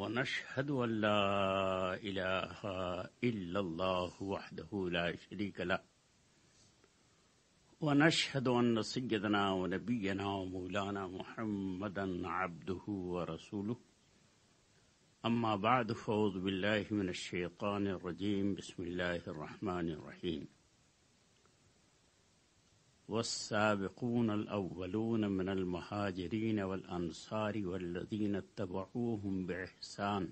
ونشهد أن لا إله إلا الله وحده لا شريك له ونشهد أن سيدنا ونبينا ومولانا محمدا عبده ورسوله أما بعد فأعوذ بالله من الشيطان الرجيم بسم الله الرحمن الرحيم والسابقون الأولون من المهاجرين والأنصار والذين اتبعوهم بإحسان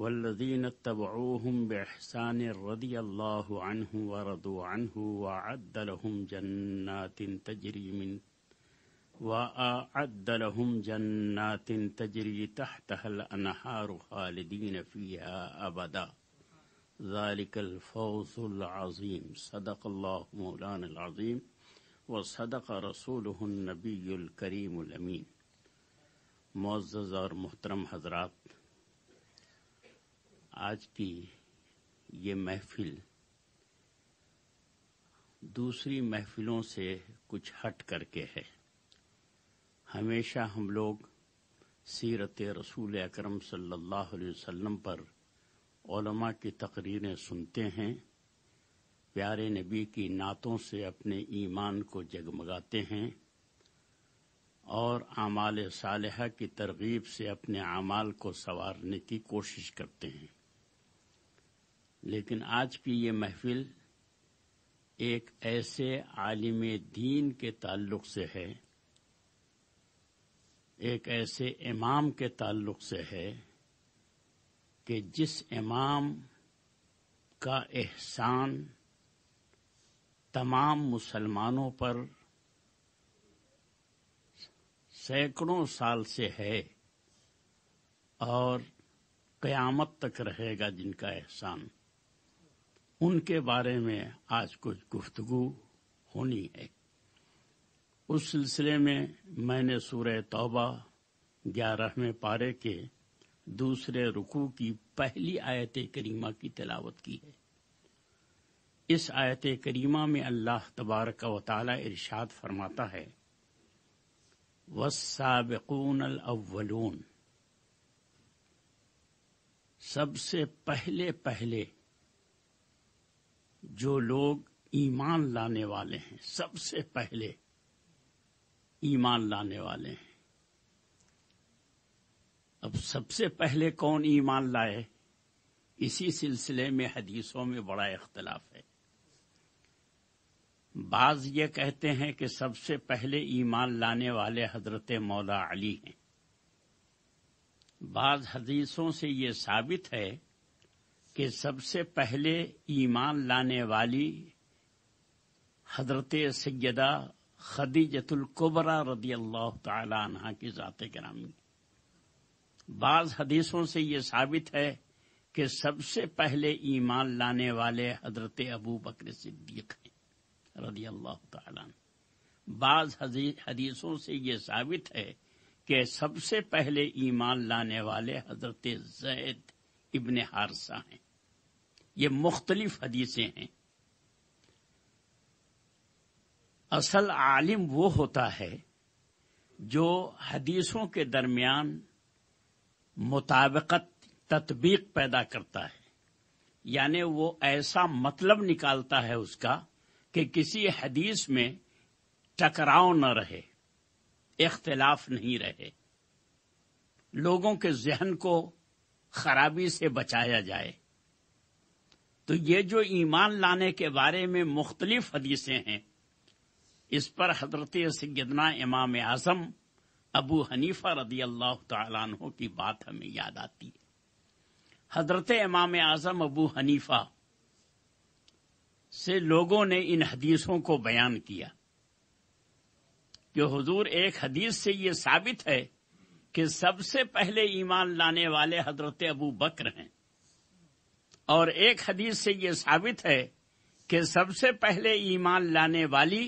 والذين اتبعوهم بإحسان رضي الله عنه ورضوا عنه وأعد لهم جنات تجري من وأعد لهم جنات تجري تحتها الأنهار خالدين فيها أبداً ज़ालिकल फ़ौज़ुल आज़ीम सदक अल्लाह मौलान अज़ीम व सदक रसूल नबील करीम अमीन मुआज़ और मोहतरम हजरात आज की ये महफिल दूसरी महफिलों से कुछ हट करके है हमेशा हम लोग सीरत रसूल अकरम सल्लल्लाहु अलैहि वसल्लम पर ओलमा की तकरीरें सुनते हैं प्यारे नबी की नातों से अपने ईमान को जगमगाते हैं और आमाल साल की तरगीब से अपने आमाल को संवारने की कोशिश करते हैं लेकिन आज की ये महफिल एक ऐसे आलिम दीन के ताल्लुक से है एक ऐसे इमाम के ताल्लुक से है कि जिस इमाम का एहसान तमाम मुसलमानों पर सैकड़ों साल से है और क़यामत तक रहेगा जिनका एहसान उनके बारे में आज कुछ गुफ्तगु होनी है उस सिलसिले में मैंने सूरह तौबा ग्यारहवें पारे के दूसरे रुकू की पहली आयत करीमा की तलावत की है इस आयत करीमा में अल्लाह तबारक व ताली इरशाद फरमाता है अल अव्वलून सबसे पहले पहले जो लोग ईमान लाने वाले हैं सबसे पहले ईमान लाने वाले हैं अब सबसे पहले कौन ईमान लाए इसी सिलसिले में हदीसों में बड़ा इख्तलाफ है बाज ये कहते हैं कि सबसे पहले ईमान लाने वाले हजरत मौला अली हैं बाज हदीसों से ये साबित है कि सबसे पहले ईमान लाने वाली हजरत सैदा खदीजतुल्कुबरा रदी अल्लाह तला की जाते ग्रामीण बाज हदीसों से ये साबित है कि सबसे पहले ईमान लाने वाले हजरत अबू बकर रजी अल्लाह बाज हदीसों से ये साबित है कि सबसे पहले ईमान लाने वाले हजरत जैद इबन हारसा हैं ये मुख्तलिफ हदीसें हैं असल आलिम वो होता है जो हदीसों के दरमियान मुताबिकत तत्बीक पैदा करता है यानि वो ऐसा मतलब निकालता है उसका कि किसी हदीस में टकराव न रहे इख्तलाफ नहीं रहे लोगों के जहन को खराबी से बचाया जाए तो ये जो ईमान लाने के बारे में मुख्तलिफ हदीसें हैं इस पर हजरत सैदना इमाम आजम अबू हनीफा रदी अल्लाह तहों की बात हमें याद आती है हजरत इमाम आजम अबू हनीफा से लोगों ने इन हदीसों को बयान किया कि हुजूर एक हदीस से ये साबित है कि सबसे पहले ईमान लाने वाले हजरत अबू बकर हैं और एक हदीस से ये साबित है कि सबसे पहले ईमान लाने वाली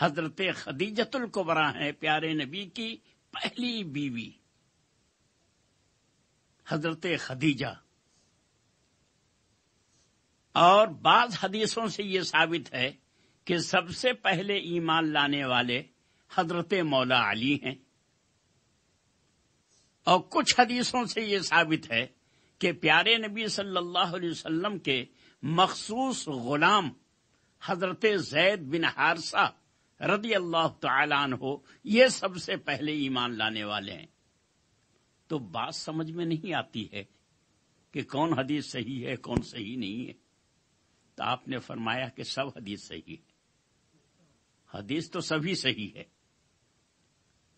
हजरत खदीजतुल कुबरा हैं प्यारे नबी की पहली बीवी हजरत खदीजा और बाद हदीसों से ये साबित है कि सबसे पहले ईमान लाने वाले हजरत मौला अली हैं और कुछ हदीसों से ये साबित है कि प्यारे नबी सल्लल्लाहु अलैहि वसल्लम के मखसूस गुलाम हजरत जैद बिन हारसा रदी अल्लाह तन हो ये सबसे पहले ईमान लाने वाले हैं तो बात समझ में नहीं आती है कि कौन हदीस सही है कौन सही नहीं है तो आपने फरमाया कि सब हदीस सही है हदीस तो सभी सही है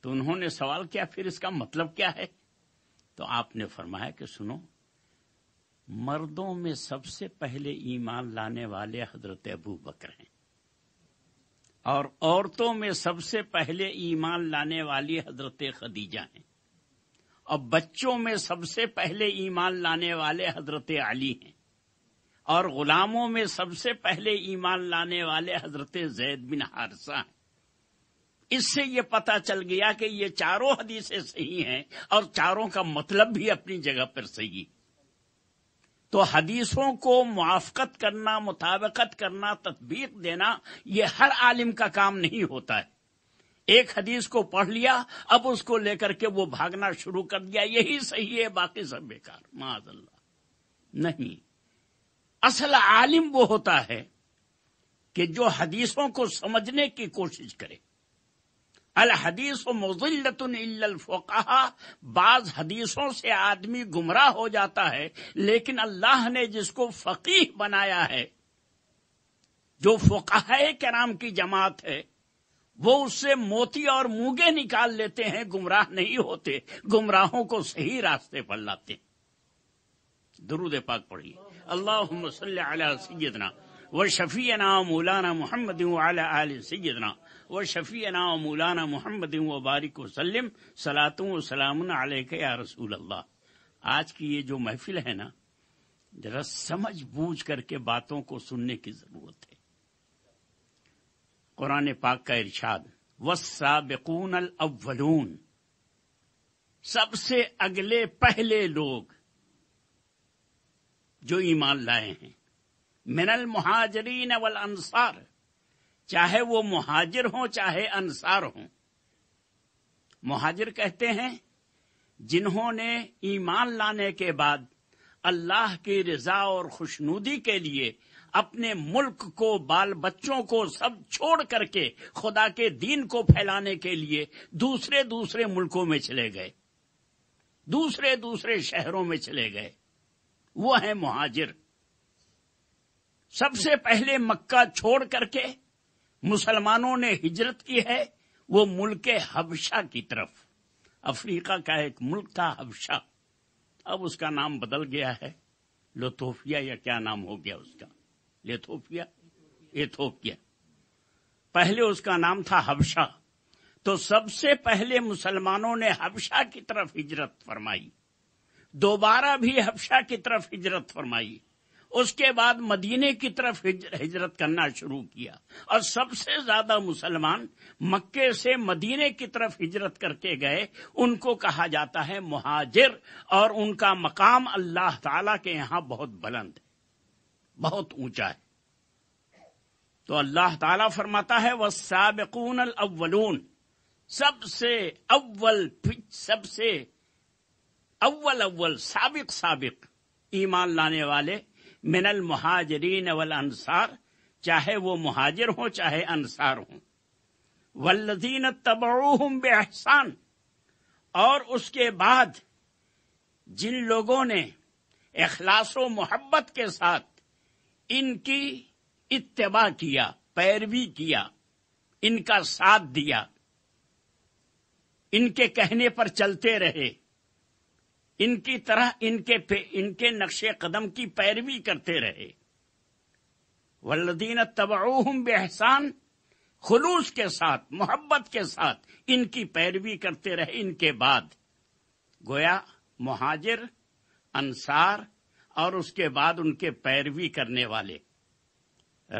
तो उन्होंने सवाल किया फिर इसका मतलब क्या है तो आपने फरमाया कि सुनो मर्दों में सबसे पहले ईमान लाने वाले हजरत अबू बकर हैं और औरतों में सबसे पहले ईमान लाने वाली हजरत खदीजा हैं और बच्चों में सबसे पहले ईमान लाने वाले हजरत अली हैं और गुलामों में सबसे पहले ईमान लाने वाले हजरत जैद बिन हारसा हैं इससे ये पता चल गया कि ये चारों हदीसें सही हैं और चारों का मतलब भी अपनी जगह पर सही है तो हदीसों को मुआफ़त करना मुताबकत करना तदबीक देना यह हर आलिम का काम नहीं होता है एक हदीस को पढ़ लिया अब उसको लेकर के वो भागना शुरू कर दिया यही सही है बाकी सब बेकार माजल्ला नहीं असल आलिम वो होता है कि जो हदीसों को समझने की कोशिश करे अल हदीस मजिलतफ़ा बाज हदीसों से आदमी गुमराह हो जाता है लेकिन अल्लाह ने जिसको फकीह बनाया है जो फ़ुकाह कराम की जमात है वो उससे मोती और मूगे निकाल लेते हैं गुमराह नहीं होते गुमराहों को सही रास्ते पर लाते दुरुद पाक पढ़िए अल्लाह सैदना व शफ़ी नाम मौलाना मोहम्मद आल सैदना व शफ़ीना व मौलाना मोहम्मद व बारिक वसलम सलातों सलाम या रसूल अल्लाह आज की ये जो महफिल है ना जरा समझ बूझ करके बातों को सुनने की जरूरत है कुरान पाक का इरशाद वसाबिकून अल अव्वलून सबसे अगले पहले लोग जो ईमान लाए हैं मिनल महाजरीन अवल अंसार चाहे वो मुहाजिर हो चाहे अनसार हो मुहाजिर कहते हैं जिन्होंने ईमान लाने के बाद अल्लाह की रजा और खुशनुदी के लिए अपने मुल्क को बाल बच्चों को सब छोड़ करके खुदा के दीन को फैलाने के लिए दूसरे दूसरे मुल्कों में चले गए दूसरे दूसरे शहरों में चले गए वो है मुहाजिर सबसे पहले मक्का छोड़ करके मुसलमानों ने हिजरत की है वो मुल्क हबशा की तरफ अफ्रीका का एक मुल्क था हबशा अब उसका नाम बदल गया है लोथोफिया या क्या नाम हो गया उसका लेथोफिया एथोपिया पहले उसका नाम था हबशा तो सबसे पहले मुसलमानों ने हबशा की तरफ हिजरत फरमाई दोबारा भी हबशा की तरफ हिजरत फरमाई उसके बाद मदीने की तरफ हिजरत करना शुरू किया और सबसे ज्यादा मुसलमान मक्के से मदीने की तरफ हिजरत करके गए उनको कहा जाता है मुहाजिर और उनका मकाम अल्लाह ताला के यहां बहुत बुलंद है बहुत ऊंचा है तो अल्लाह ताला फरमाता है वह साबकून अल अवलून सबसे अव्वल सबसे अव्वल अव्वल साबिक साबिक ईमान लाने वाले मिनल महाजरीन वल अंसार चाहे वो मुहाजिर हो चाहे अंसार हो वल्लदीन तबरूहम बेहसान और उसके बाद जिन लोगों ने अखलास मोहब्बत के साथ इनकी इत्तबा किया पैरवी किया इनका साथ दिया इनके कहने पर चलते रहे इनकी तरह इनके इनके नक्शे कदम की पैरवी करते रहे वल्लदीन तबाऊम बेहसान खुलूस के साथ मोहब्बत के साथ इनकी पैरवी करते रहे इनके बाद गोया महाजिर अंसार और उसके बाद उनके पैरवी करने वाले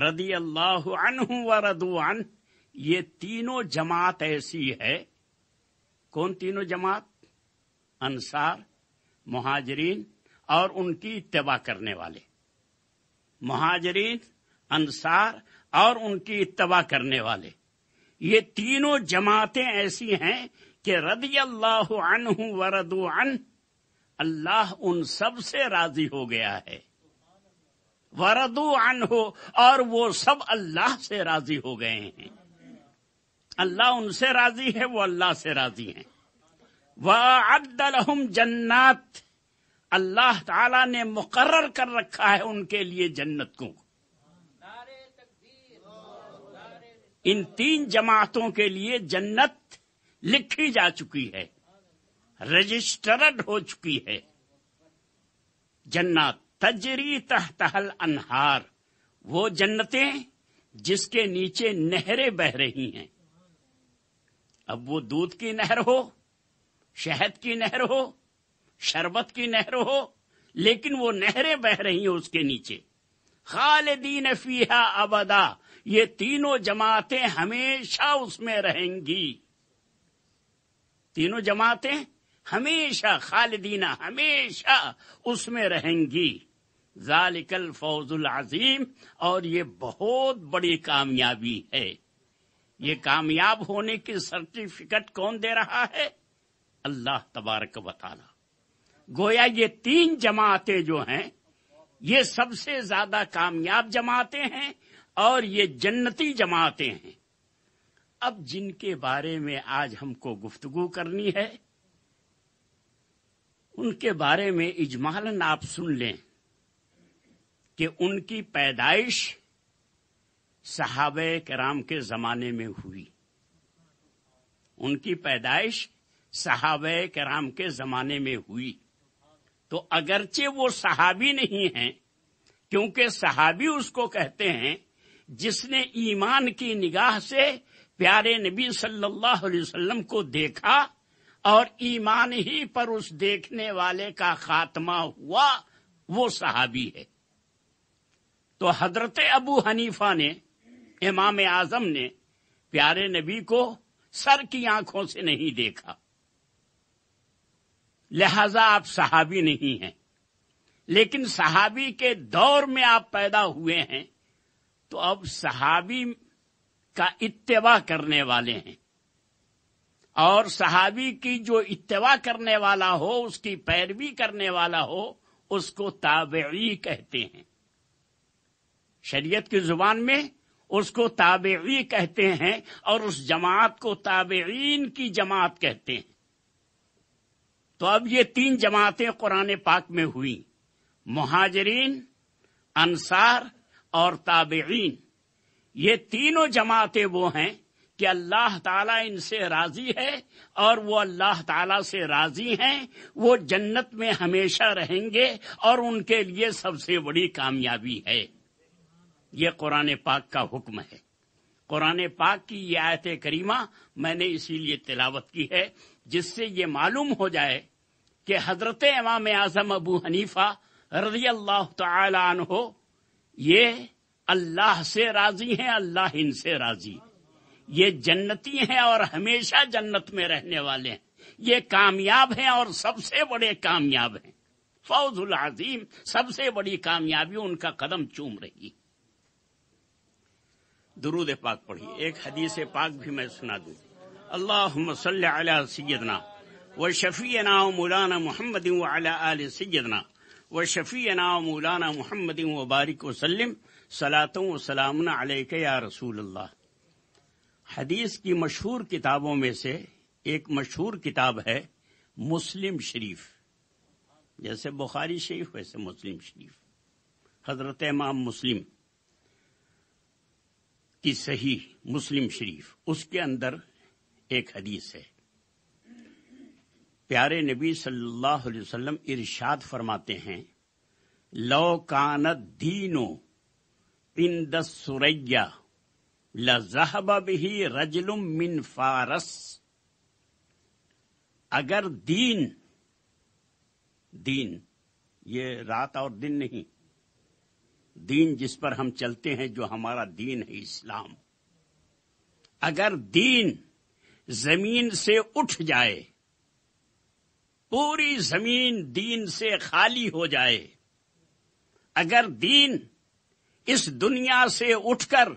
रदी अल्लाह व रदुआन ये तीनों जमात ऐसी है कौन तीनों जमात अंसार महाजरीन और उनकी इतवा करने वाले महाजरीन अंसार और उनकी इतवा करने वाले ये तीनों जमाते ऐसी हैं कि रदी अल्लाह अनहू वरदू अन अल्लाह उन सब से राजी हो गया है वरदू अन हो और वो सब अल्लाह से राजी हो गए हैं अल्लाह उनसे राजी है वो अल्लाह से राजी हैं वहम जन्नत अल्लाह ताला ने मुकर्र कर रखा है उनके लिए जन्नत को इन तीन जमातों के लिए जन्नत लिखी जा चुकी है रजिस्टर्ड हो चुकी है जन्नत तजरी तहतहल अनहार वो जन्नतें जिसके नीचे नहरें बह रही हैं अब वो दूध की नहर हो शहद की नहर हो शरबत की नहर हो लेकिन वो नहरें बह रही हैं उसके नीचे खालिदीन फीहा अबदा ये तीनों जमातें हमेशा उसमें रहेंगी तीनों जमातें हमेशा खालिदीन हमेशा उसमें रहेंगी जालिकल फौजुल अजीम और ये बहुत बड़ी कामयाबी है ये कामयाब होने की सर्टिफिकेट कौन दे रहा है अल्लाह तबारक बताला गोया ये तीन जमातें जो हैं ये सबसे ज्यादा कामयाब जमाते हैं और ये जन्नती जमाते हैं अब जिनके बारे में आज हमको गुफ्तगु करनी है उनके बारे में इजमालन आप सुन लें कि उनकी पैदाइश सहाबे कराम के जमाने में हुई उनकी पैदाइश सहाब कराम के जमाने में हुई तो अगरचे वो सहाबी नहीं है क्योंकि सहाबी उसको कहते हैं जिसने ईमान की निगाह से प्यारे नबी सल्लल्लाहु अलैहि वसल्लम को देखा और ईमान ही पर उस देखने वाले का खात्मा हुआ वो सहाबी है तो हजरत अबू हनीफा ने इमाम आजम ने प्यारे नबी को सर की आंखों से नहीं देखा लिहाजा आप सहाबी नहीं हैं लेकिन सहाबी के दौर में आप पैदा हुए हैं तो अब सहाबी का इतवा करने वाले हैं और सहाबी की जो इतवा करने वाला हो उसकी पैरवी करने वाला हो उसको ताबेई कहते हैं शरीयत की जुबान में उसको ताबेई कहते हैं और उस जमात को ताबेन की जमात कहते हैं तो अब ये तीन जमातें कुरान पाक में हुई महाजरीन अंसार और ताबेन ये तीनों जमातें वो हैं कि अल्लाह ताला इनसे राजी है और वो अल्लाह ताला से राजी हैं वो जन्नत में हमेशा रहेंगे और उनके लिए सबसे बड़ी कामयाबी है ये कुरान पाक का हुक्म है कुरान पाक की ये आयत करीमा मैंने इसीलिए तिलावत की है जिससे ये मालूम हो जाए कि हजरत इमाम आजम अबू हनीफा रजी अल्लाह तहो ये अल्लाह से राजी हैं अल्लाह इनसे राजी ये जन्नती हैं और हमेशा जन्नत में रहने वाले हैं ये कामयाब हैं और सबसे बड़े कामयाब हैं फौजुल आजीम सबसे बड़ी कामयाबी उनका कदम चूम रही दुरूद पाक पढ़ी एक हदीस पाक भी मैं सुना दू अल्लाह सैदना वशफ़ीना मौलाना मोहम्मद आल सैदना वशफ़ीना मौलाना मोहम्मद वबारक वसलम सलातों सलामन अलैक या रसूल अल्लाह हदीस की मशहूर किताबों में से एक मशहूर किताब है मुस्लिम शरीफ जैसे बुखारी शरीफ वैसे मुस्लिम शरीफ हजरत इमाम मुस्लिम की सही मुस्लिम शरीफ उसके अंदर एक हदीस है प्यारे नबी सल्लल्लाहु अलैहि वसल्लम इरशाद फरमाते हैं लौ कान दीनो इन द सुरैया लजहब भी रजलुम मिन फारस अगर दीन दीन ये रात और दिन नहीं दीन जिस पर हम चलते हैं जो हमारा दीन है इस्लाम अगर दीन जमीन से उठ जाए पूरी जमीन दीन से खाली हो जाए अगर दीन इस दुनिया से उठकर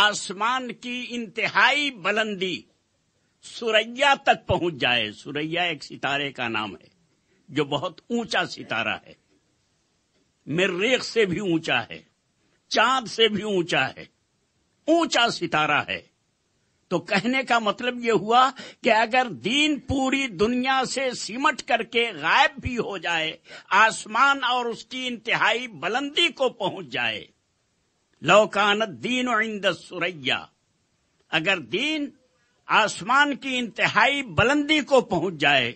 आसमान की इंतहाई बुलंदी सुरैया तक पहुंच जाए सुरैया एक सितारे का नाम है जो बहुत ऊंचा सितारा है मिर्रेख से भी ऊंचा है चांद से भी ऊंचा है ऊंचा सितारा है तो कहने का मतलब ये हुआ कि अगर दीन पूरी दुनिया से सिमट करके गायब भी हो जाए आसमान और उसकी इंतहाई बुलंदी को पहुंच जाए लौकानत दीन इंद सुरैया अगर दीन आसमान की इंतहाई बुलंदी को पहुंच जाए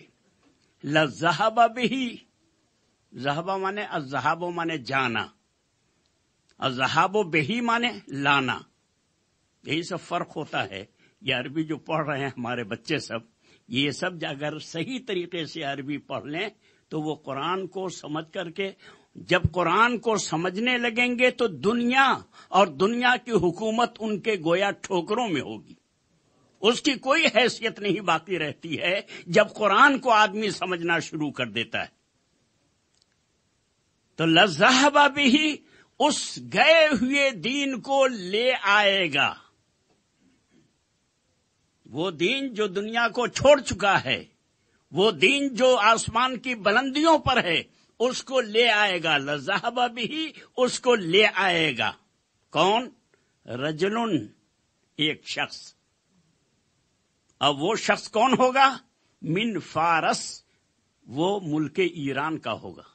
लजहबा भी जहबा माने अजहाबो माने जाना अजहाबो बेही माने लाना यही सब फर्क होता है ये अरबी जो पढ़ रहे हैं हमारे बच्चे सब ये सब अगर सही तरीके से अरबी पढ़ लें तो वो कुरान को समझ करके जब कुरान को समझने लगेंगे तो दुनिया और दुनिया की हुकूमत उनके गोया ठोकरों में होगी उसकी कोई हैसियत नहीं बाकी रहती है जब कुरान को आदमी समझना शुरू कर देता है तो लजहबा भी उस गए हुए दीन को ले आएगा वो दीन जो दुनिया को छोड़ चुका है वो दीन जो आसमान की बुलंदियों पर है उसको ले आएगा लजाहबा भी उसको ले आएगा कौन रजलुन एक शख्स अब वो शख्स कौन होगा मिन फारस वो मुल्क ईरान का होगा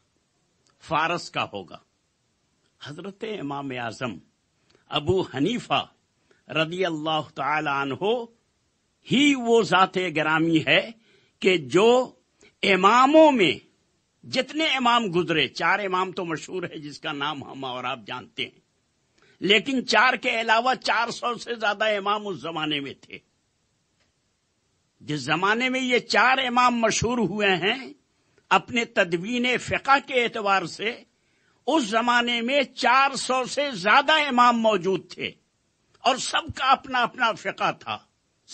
फारस का होगा हजरत इमाम आजम अबू हनीफा रदी अल्लाह हो ही वो ज़ात ग्रामी है कि जो इमामों में जितने इमाम गुजरे चार इमाम तो मशहूर है जिसका नाम हम और आप जानते हैं लेकिन चार के अलावा चार सौ से ज्यादा इमाम उस जमाने में थे जिस जमाने में ये चार इमाम मशहूर हुए हैं अपने तदवीन फ़िका के एतबार से उस जमाने में चार सौ से ज्यादा इमाम मौजूद थे और सबका अपना अपना फ़िका था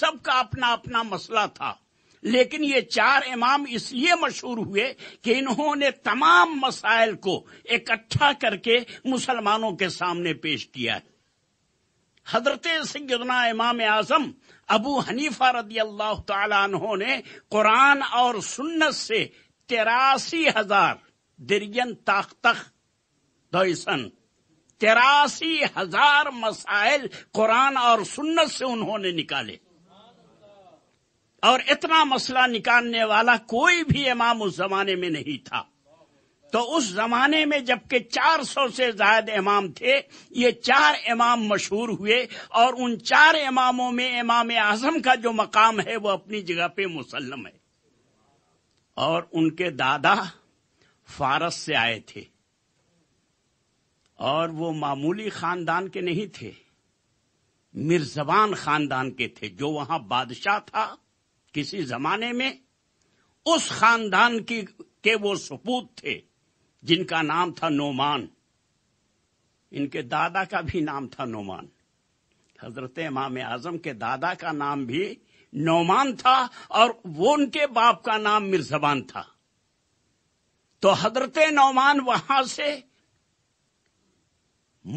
सबका अपना अपना मसला था लेकिन ये चार इमाम इसलिए मशहूर हुए कि इन्होंने तमाम मसाइल को इकट्ठा करके मुसलमानों के सामने पेश किया है हजरत सैदना इमाम आजम अबू हनीफा रदी अल्लाह तहों ने कुरान और सुन्नत से तेरासी हजार दिरियन ताकत दोसन तेरासी हजार मसाइल कुरान और सुन्नत से उन्होंने निकाले और इतना मसला निकालने वाला कोई भी इमाम उस जमाने में नहीं था तो उस जमाने में जबकि 400 से ज्यादा इमाम थे ये चार इमाम मशहूर हुए और उन चार इमामों में इमाम आजम का जो मकाम है वो अपनी जगह पे मुसलम है और उनके दादा फारस से आए थे और वो मामूली खानदान के नहीं थे मिर्जबान खानदान के थे जो वहां बादशाह था किसी जमाने में उस खानदान की के वो सपूत थे जिनका नाम था नोमान इनके दादा का भी नाम था नोमान हजरत इमाम आजम के दादा का नाम भी नोमान था और वो उनके बाप का नाम मिर्जबान था तो हजरत नौमान वहां से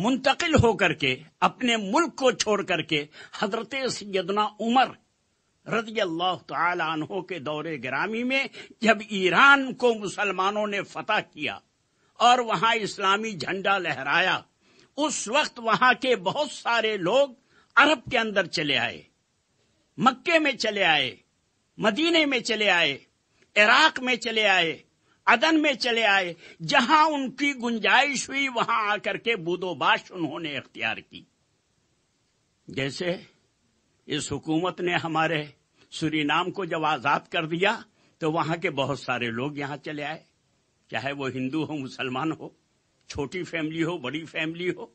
मुंतकिल होकर के अपने मुल्क को छोड़ करके हजरत सैदना उमर रजी अल्लाह तहों के दौरे ग्रामी में जब ईरान को मुसलमानों ने फतेह किया और वहां इस्लामी झंडा लहराया उस वक्त वहां के बहुत सारे लोग अरब के अंदर चले आए मक्के में चले आए मदीने में चले आए इराक में चले आए अदन में चले आए जहां उनकी गुंजाइश हुई वहां आकर के बुदोबाश उन्होंने अख्तियार की जैसे इस हुकूमत ने हमारे सूरीनाम को जब आजाद कर दिया तो वहां के बहुत सारे लोग यहां चले आए चाहे वो हिंदू हो मुसलमान हो छोटी फैमिली हो बड़ी फैमिली हो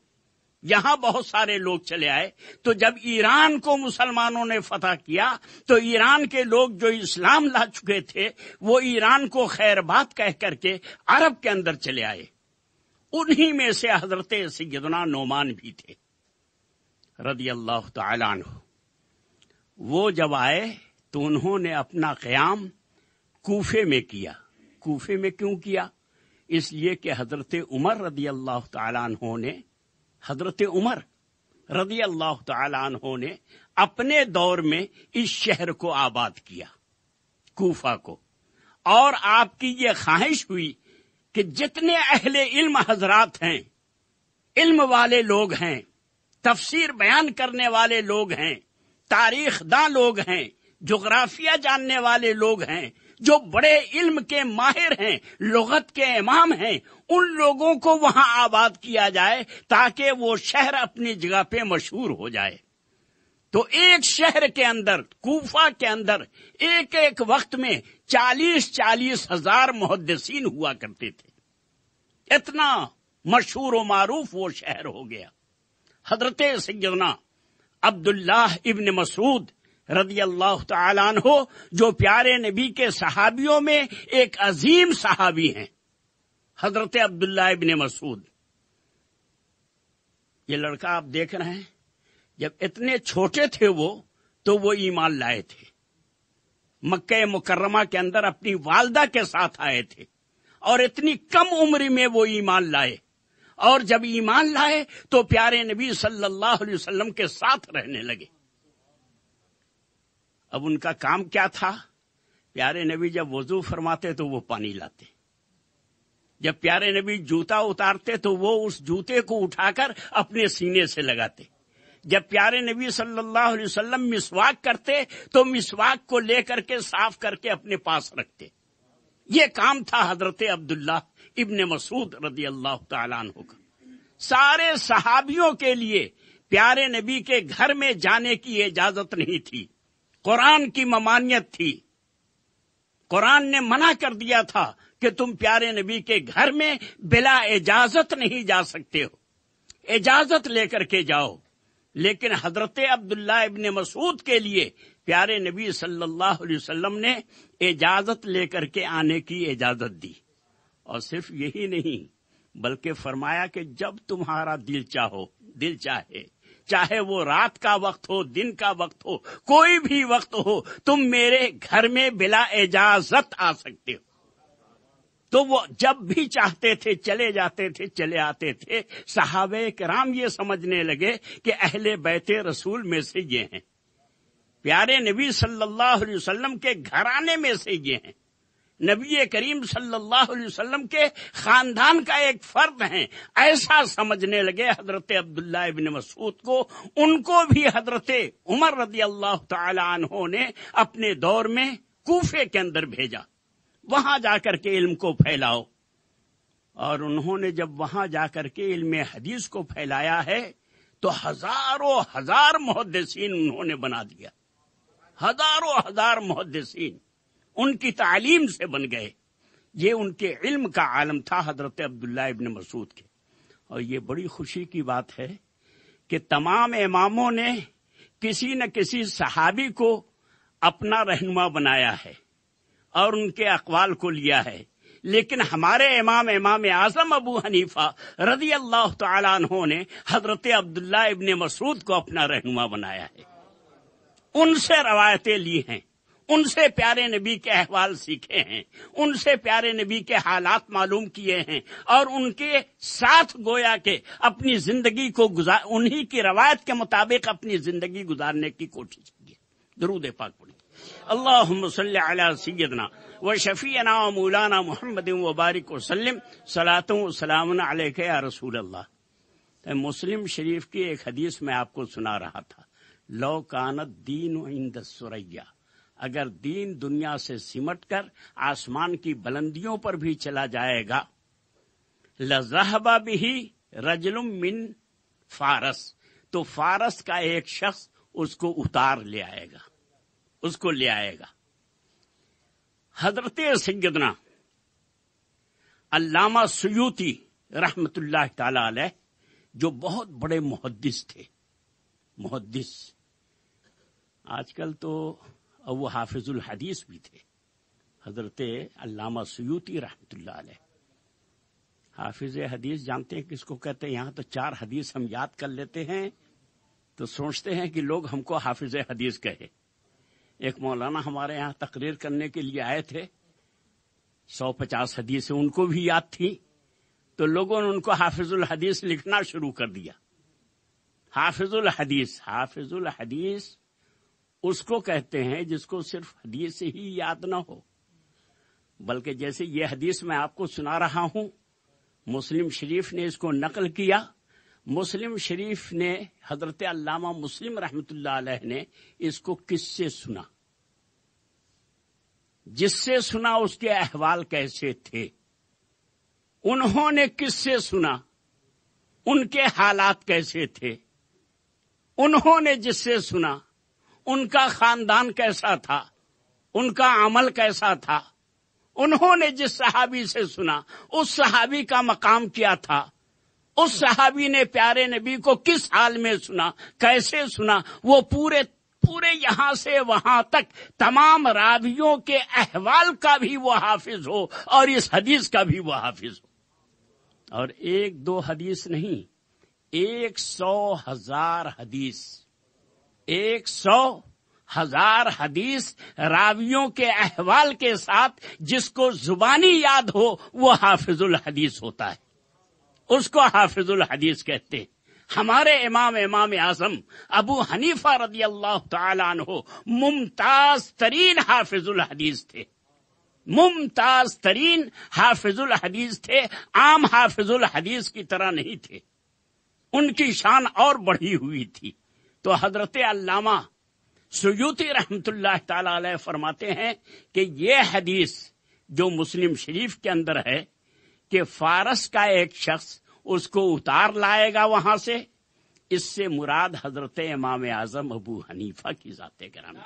यहां बहुत सारे लोग चले आए तो जब ईरान को मुसलमानों ने फतह किया तो ईरान के लोग जो इस्लाम ला चुके थे वो ईरान को खैरबाद कह करके अरब के अंदर चले आए उन्हीं में से हजरत सिगदना नोमान भी थे रदी अल्लाह हो वो जब आए तो उन्होंने अपना क्याम कोफे में किया कोफे में क्यों किया इसलिए कि हजरत उमर रदी अल्लाह तहों ने हजरत उमर रदी अल्लाह तहों ने अपने दौर में इस शहर को आबाद किया कोफा को और आपकी ये ख्वाहिश हुई कि जितने अहले इल्म हजरात हैं इल्म वाले लोग हैं तफसीर बयान करने वाले लोग हैं तारीख दा लोग हैं जोग्राफिया जानने वाले लोग हैं जो बड़े इल्म के माहिर हैं लगत के इमाम हैं उन लोगों को वहां आबाद किया जाए ताकि वो शहर अपनी जगह पे मशहूर हो जाए तो एक शहर के अंदर कूफा के अंदर एक एक वक्त में चालीस चालीस हजार मुहदसिन हुआ करते थे इतना मशहूर व मारूफ वो शहर हो गया हजरत सैदना अब्दुल्लाह इब्न मसूद रदी अल्लाह तन हो जो प्यारे नबी के सहाबियों में एक अजीम सहाबी हैं हजरत अब्दुल्ला इब्न मसूद ये लड़का आप देख रहे हैं जब इतने छोटे थे वो तो वो ईमान लाए थे मक्के मुकर्रमा के अंदर अपनी वालदा के साथ आए थे और इतनी कम उम्र में वो ईमान लाए और जब ईमान लाए तो प्यारे नबी सल्लल्लाहु अलैहि वसल्लम के साथ रहने लगे अब उनका काम क्या था प्यारे नबी जब वजू फरमाते तो वो पानी लाते जब प्यारे नबी जूता उतारते तो वो उस जूते को उठाकर अपने सीने से लगाते जब प्यारे नबी सल्लल्लाहु अलैहि वसल्लम मिसवाक करते तो मिसवाक को लेकर के साफ करके अपने पास रखते ये काम था हजरत अब्दुल्ला इब्न मसूद रदी अल्लाह तु सारे सहाबियों के लिए प्यारे नबी के घर में जाने की इजाजत नहीं थी कुरान की ममानियत थी कुरान ने मना कर दिया था कि तुम प्यारे नबी के घर में बिला इजाजत नहीं जा सकते हो इजाजत लेकर के जाओ लेकिन हजरत अब्दुल्ला इबन मसूद के लिए प्यारे नबी सल्लल्लाहु अलैहि वसल्लम ने इजाजत लेकर के आने की इजाजत दी और सिर्फ यही नहीं बल्कि फरमाया कि जब तुम्हारा दिल चाहो दिल चाहे चाहे वो रात का वक्त हो दिन का वक्त हो कोई भी वक्त हो तुम मेरे घर में बिला इजाजत आ सकते हो तो वो जब भी चाहते थे चले जाते थे चले आते थे साहब कराम ये समझने लगे कि अहले बैत रसूल में से ये हैं प्यारे नबी सल्लल्लाहु अलैहि वसल्लम के घराने में से ये हैं नबी करीम सल्लल्लाहु अलैहि वसल्लम के खानदान का एक फर्द हैं ऐसा समझने लगे हजरत अब्दुल्ला इबन मसूद को उनको भी हजरत उमर रदी अल्लाह तहों ने अपने दौर में कूफे के अंदर भेजा वहां जाकर के इल्म को फैलाओ और उन्होंने जब वहां जाकर के इल्म हदीस को फैलाया है तो हजारों हजार मुहदसिन उन्होंने बना दिया हजारों हजार मुहदसिन उनकी तालीम से बन गए ये उनके इल्म का आलम था हजरत अब्दुल्ला इबन मसूद के और ये बड़ी खुशी की बात है कि तमाम इमामों ने किसी न किसी सहाबी को अपना रहनुमा बनाया है और उनके अकवाल को लिया है लेकिन हमारे इमाम इमाम आजम अबू हनीफा रजी अल्लाह तु ने हजरत अब्दुल्ला इबन मसूद को अपना रहनुमा बनाया है उनसे रवायतें ली हैं उनसे प्यारे नबी के अहवाल सीखे हैं उनसे प्यारे नबी के हालात मालूम किए हैं और उनके साथ गोया के अपनी जिंदगी को गुजार उन्हीं की रवायत के मुताबिक अपनी जिंदगी गुजारने की कोशिश की दरूद पाक अल्लाह सैदना व शफ़ीना मौलाना मोहम्मद वबारक वसलम सलातों रसूल अल्लाह मुस्लिम शरीफ की एक हदीस में आपको सुना रहा था लौ कानत दीन इंद सुरैया अगर दीन दुनिया से सिमट कर आसमान की बुलंदियों पर भी चला जाएगा लजहबा भी रजलुम मिन फारस तो फारस का एक शख्स उसको उतार ले आएगा उसको ले आएगा हजरत सैदना अल्लामा सयूती रहमतुल्लाह ताला जो बहुत बड़े मुहदस थे मुहदस आजकल तो और वो हाफिजुल हदीस भी थे हजरत अल्लामा सयूती रहमतुल्ला हाफिज हदीस जानते हैं किसको कहते हैं यहाँ तो चार हदीस हम याद कर लेते हैं तो सोचते हैं कि लोग हमको हाफिज हदीस कहे एक मौलाना हमारे यहाँ तकरीर करने के लिए आए थे सौ पचास हदीस उनको भी याद थी तो लोगों ने उनको हाफिजुल हदीस लिखना शुरू कर दिया हाफिजुल हदीस हाफिजुल हदीस उसको कहते हैं जिसको सिर्फ हदीस ही याद ना हो बल्कि जैसे ये हदीस मैं आपको सुना रहा हूं मुस्लिम शरीफ ने इसको नकल किया मुस्लिम शरीफ ने हजरत अल्लामा मुस्लिम रहमत ने इसको किससे सुना जिससे सुना उसके अहवाल कैसे थे उन्होंने किससे सुना उनके हालात कैसे थे उन्होंने जिससे सुना उनका खानदान कैसा था उनका अमल कैसा था उन्होंने जिस सहाबी से सुना उस सहाबी का मकाम क्या था उस सहाबी ने प्यारे नबी को किस हाल में सुना कैसे सुना वो पूरे पूरे यहां से वहां तक तमाम रावियों के अहवाल का भी वो हाफिज हो और इस हदीस का भी वो हाफिज हो और एक दो हदीस नहीं एक सौ हजार हदीस एक सौ हजार हदीस रावियों के अहवाल के साथ जिसको जुबानी याद हो वो हाफिजुल हदीस होता है उसको हाफिजुल हदीस कहते हैं हमारे इमाम इमाम आजम अबू हनीफा रदी अल्लाह तहो मुमताज तरीन हाफिजुल हदीस थे मुमताज तरीन हाफिजुल हदीस थे आम हाफिजुल हदीस की तरह नहीं थे उनकी शान और बढ़ी हुई थी तो हजरत अल्लामा सयूती रहमतुल्लाह फरमाते हैं कि ये हदीस जो मुस्लिम शरीफ के अंदर है कि फारस का एक शख्स उसको उतार लाएगा वहां से इससे मुराद हजरत इमाम आजम अबू हनीफा की जाते कराम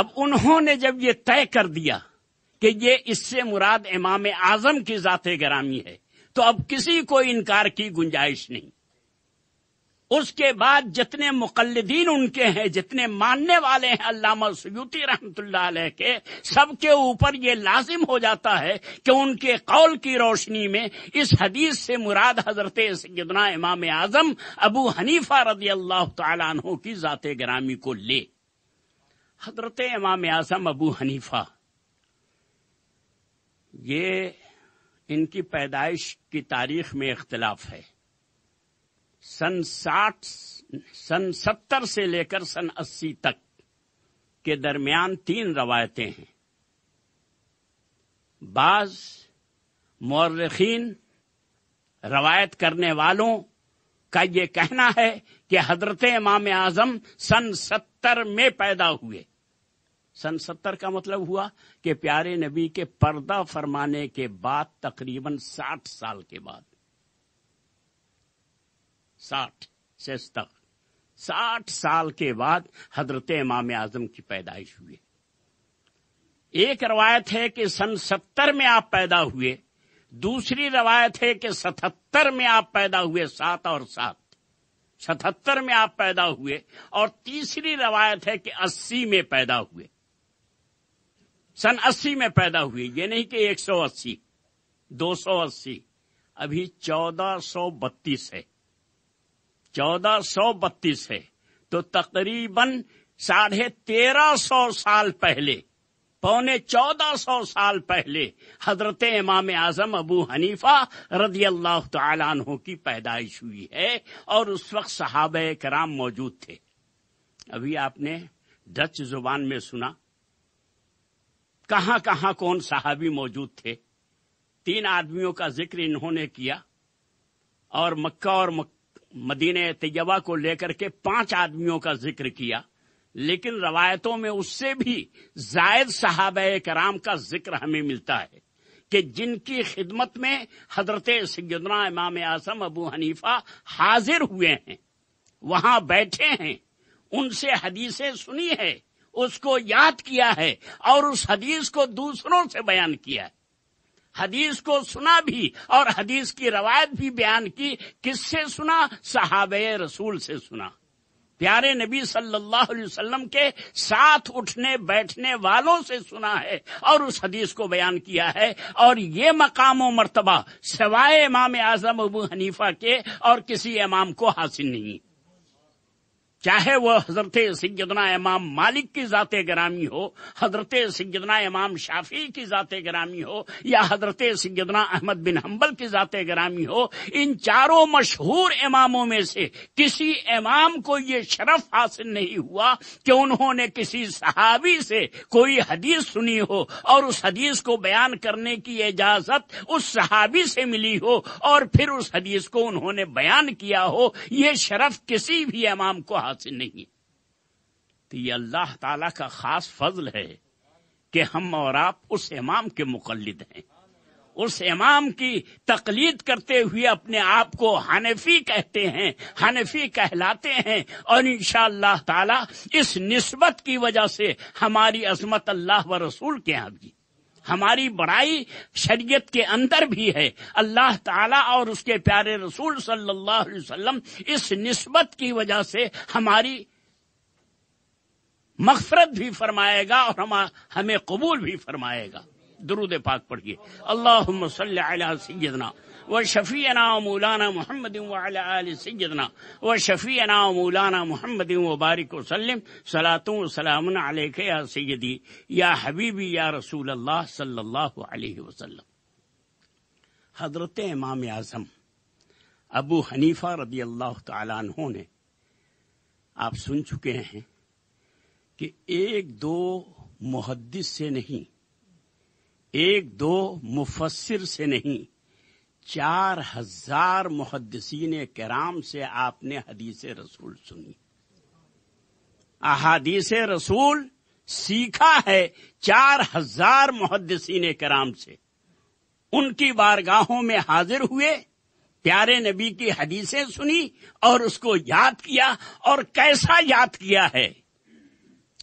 अब उन्होंने जब ये तय कर दिया कि ये इससे मुराद इमाम आजम की जाते ग्रामी है तो अब किसी को इनकार की गुंजाइश नहीं उसके बाद जितने मुकलदीन उनके हैं जितने मानने वाले हैं अल्लामा सयूती रहमतुल्लाह के सबके ऊपर ये लाजिम हो जाता है कि उनके कौल की रोशनी में इस हदीस से मुराद हजरत सदना इमाम आजम अबू हनीफा रदी अल्लाह तु की जाते ग्रामी को ले हजरत इमाम आजम अबू हनीफा ये इनकी पैदाइश की तारीख में इख्तलाफ है सन साठ सन सत्तर से लेकर सन अस्सी तक के दरमियान तीन रवायतें हैं बाज मौरखीन रवायत करने वालों का ये कहना है कि हजरत इमाम आजम सन सत्तर में पैदा हुए सन सत्तर का मतलब हुआ कि प्यारे नबी के पर्दा फरमाने के बाद तकरीबन साठ साल के बाद साठ से साठ साल के बाद हजरत इमाम आजम की पैदाइश हुई एक रवायत है कि सन सत्तर में आप पैदा हुए दूसरी रवायत है कि सतहत्तर में आप पैदा हुए सात और सात सतहत्तर में आप पैदा हुए और तीसरी रवायत है कि अस्सी में पैदा हुए सन 80 में पैदा हुई ये नहीं कि 180, 280, अभी 1432 है 1432 है तो तकरीबन साढ़े तेरह सौ साल पहले पौने चौदह सौ साल पहले हजरत इमाम आजम अबू हनीफा रदी अल्लाह तहों की पैदाइश हुई है और उस वक्त सहाब कराम मौजूद थे अभी आपने डच जुबान में सुना कहां कहां कौन साहबी मौजूद थे तीन आदमियों का जिक्र इन्होंने किया और मक्का और मक... मदीने तयबा को लेकर के पांच आदमियों का जिक्र किया लेकिन रवायतों में उससे भी जायद साहब कराम का जिक्र हमें मिलता है कि जिनकी खिदमत में हजरत सिद्दना इमाम आजम अबू हनीफा हाजिर हुए हैं वहां बैठे हैं उनसे हदीसें सुनी है उसको याद किया है और उस हदीस को दूसरों से बयान किया है हदीस को सुना भी और हदीस की रवायत भी बयान की किससे सुना साहब रसूल से सुना प्यारे नबी सल्लल्लाहु अलैहि वसल्लम के साथ उठने बैठने वालों से सुना है और उस हदीस को बयान किया है और ये मकाम मरतबा सवाए इमाम आजम अबू हनीफा के और किसी इमाम को हासिल नहीं चाहे वह हजरत सैदना इमाम मालिक की ज़ात ग्रामी हो हजरत सैदना इमाम शाफी की ज़ात ग्रामी हो या हजरत सैदना अहमद बिन हम्बल की ज़ात ग्रामी हो इन चारों मशहूर इमामों में से किसी इमाम को ये शरफ हासिल नहीं हुआ कि उन्होंने किसी सहाबी से कोई हदीस सुनी हो और उस हदीस को बयान करने की इजाजत उस सहाबी से मिली हो और फिर उस हदीस को उन्होंने बयान किया हो ये शरफ किसी भी इमाम को से नहीं तो ये अल्लाह ताला का खास फजल है कि हम और आप उस इमाम के मुकलद हैं उस इमाम की तकलीद करते हुए अपने आप को हनफी कहते हैं हनफी कहलाते हैं और इन ताला इस नस्बत की वजह से हमारी अजमत अल्लाह व रसूल के यहाँ भी हमारी बड़ाई शरीयत के अंदर भी है अल्लाह ताला और उसके प्यारे रसूल सल्लल्लाहु अलैहि वसल्लम इस निस्बत की वजह से हमारी मफरत भी फरमाएगा और हम हमें कबूल भी फरमाएगा दुरुद पाक पढ़िए अल्लाह सल्ला सैदना व शफ़ीना मौलाना मोहम्मद वाल सैदना व शफ़ीना मौलाना मोहम्मद वबारक वसलम सलातों सलाम या सैदी या हबीबी या रसूल अल्लाह सल्लल्लाहु अलैहि वसल्लम हजरत इमाम आज़म अबू हनीफा रदी अल्लाह तहों ने आप सुन चुके हैं कि एक दो मुहद्दिस से नहीं एक दो मुफसर से नहीं चार हजार मुहदसिन कराम से आपने हदीस रसूल सुनी अहादीस रसूल सीखा है चार हजार मुहदसिन कराम से उनकी बारगाहों में हाजिर हुए प्यारे नबी की हदीसें सुनी और उसको याद किया और कैसा याद किया है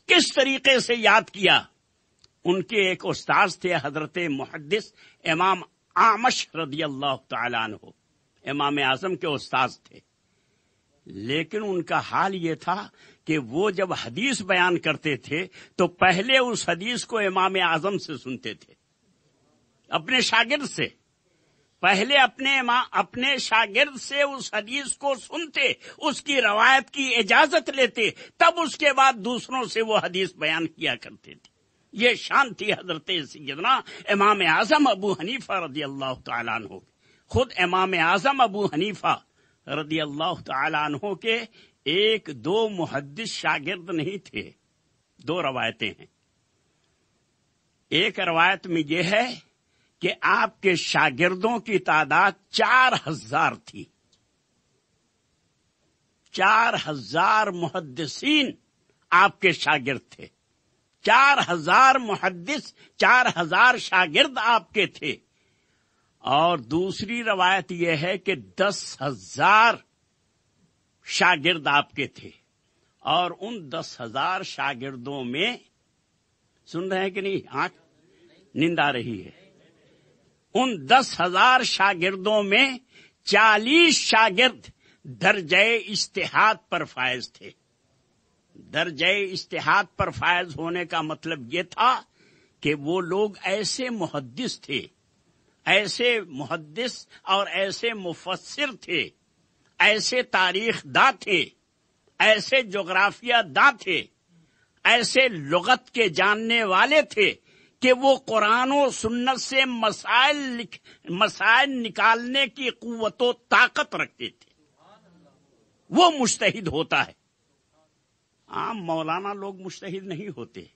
किस तरीके से याद किया उनके एक उस्ताद थे हजरत मुहदस इमाम आमश रदी अल्लाह तु इमाम आजम के उस्ताद थे लेकिन उनका हाल ये था कि वो जब हदीस बयान करते थे तो पहले उस हदीस को इमाम आजम से सुनते थे अपने शागिर्द से पहले अपने अपने शागिर्द से उस हदीस को सुनते उसकी रवायत की इजाजत लेते तब उसके बाद दूसरों से वो हदीस बयान किया करते थे ये शांति हजरत सैदना इमाम आजम अबू हनीफा रदी अल्लाह तु खुद इमाम आजम अबू हनीफा रदी अल्लाह तु के एक दो मुहदस शागिर्द नहीं थे दो रवायतें हैं एक रवायत में यह है कि आपके शागिर्दों की तादाद चार हजार थी चार हजार मुहदसिन आपके शागिर्द थे चार हजार मुहदस चार हजार शागिर्द आपके थे और दूसरी रवायत यह है कि दस हजार शागिर्द आपके थे और उन दस हजार शागिर्दों में सुन रहे हैं कि नहीं आंख निंदा रही है उन दस हजार शागिर्दों में चालीस शागिर्द दर्ज इश्तेहाद पर फायज थे दर्ज इश्तेहाद पर फायज होने का मतलब ये था कि वो लोग ऐसे मुहदस थे ऐसे मुहदस और ऐसे मुफसर थे ऐसे तारीख दा थे ऐसे जोग्राफिया दा थे ऐसे लगत के जानने वाले थे कि वो कुरान और सुन्नत से मसाइल मसाइल निकालने की कुत ताकत रखते थे वो मुश्तहिद होता है आम मौलाना लोग मुश्तहिद नहीं होते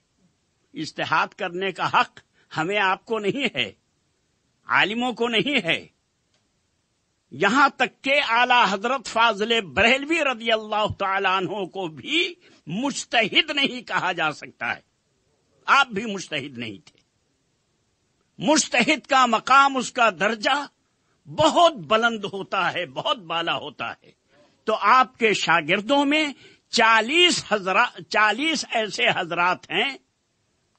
इश्तहाद करने का हक हमें आपको नहीं है आलिमों को नहीं है यहां तक के आला हजरत फाजिल बरेलवी रजी अल्लाह तहों को भी मुश्तहिद नहीं कहा जा सकता है आप भी मुश्तहिद नहीं थे मुश्तहिद का मकाम उसका दर्जा बहुत बुलंद होता है बहुत बाला होता है तो आपके शागिर्दों में चालीस हजरा चालीस ऐसे हजरात हैं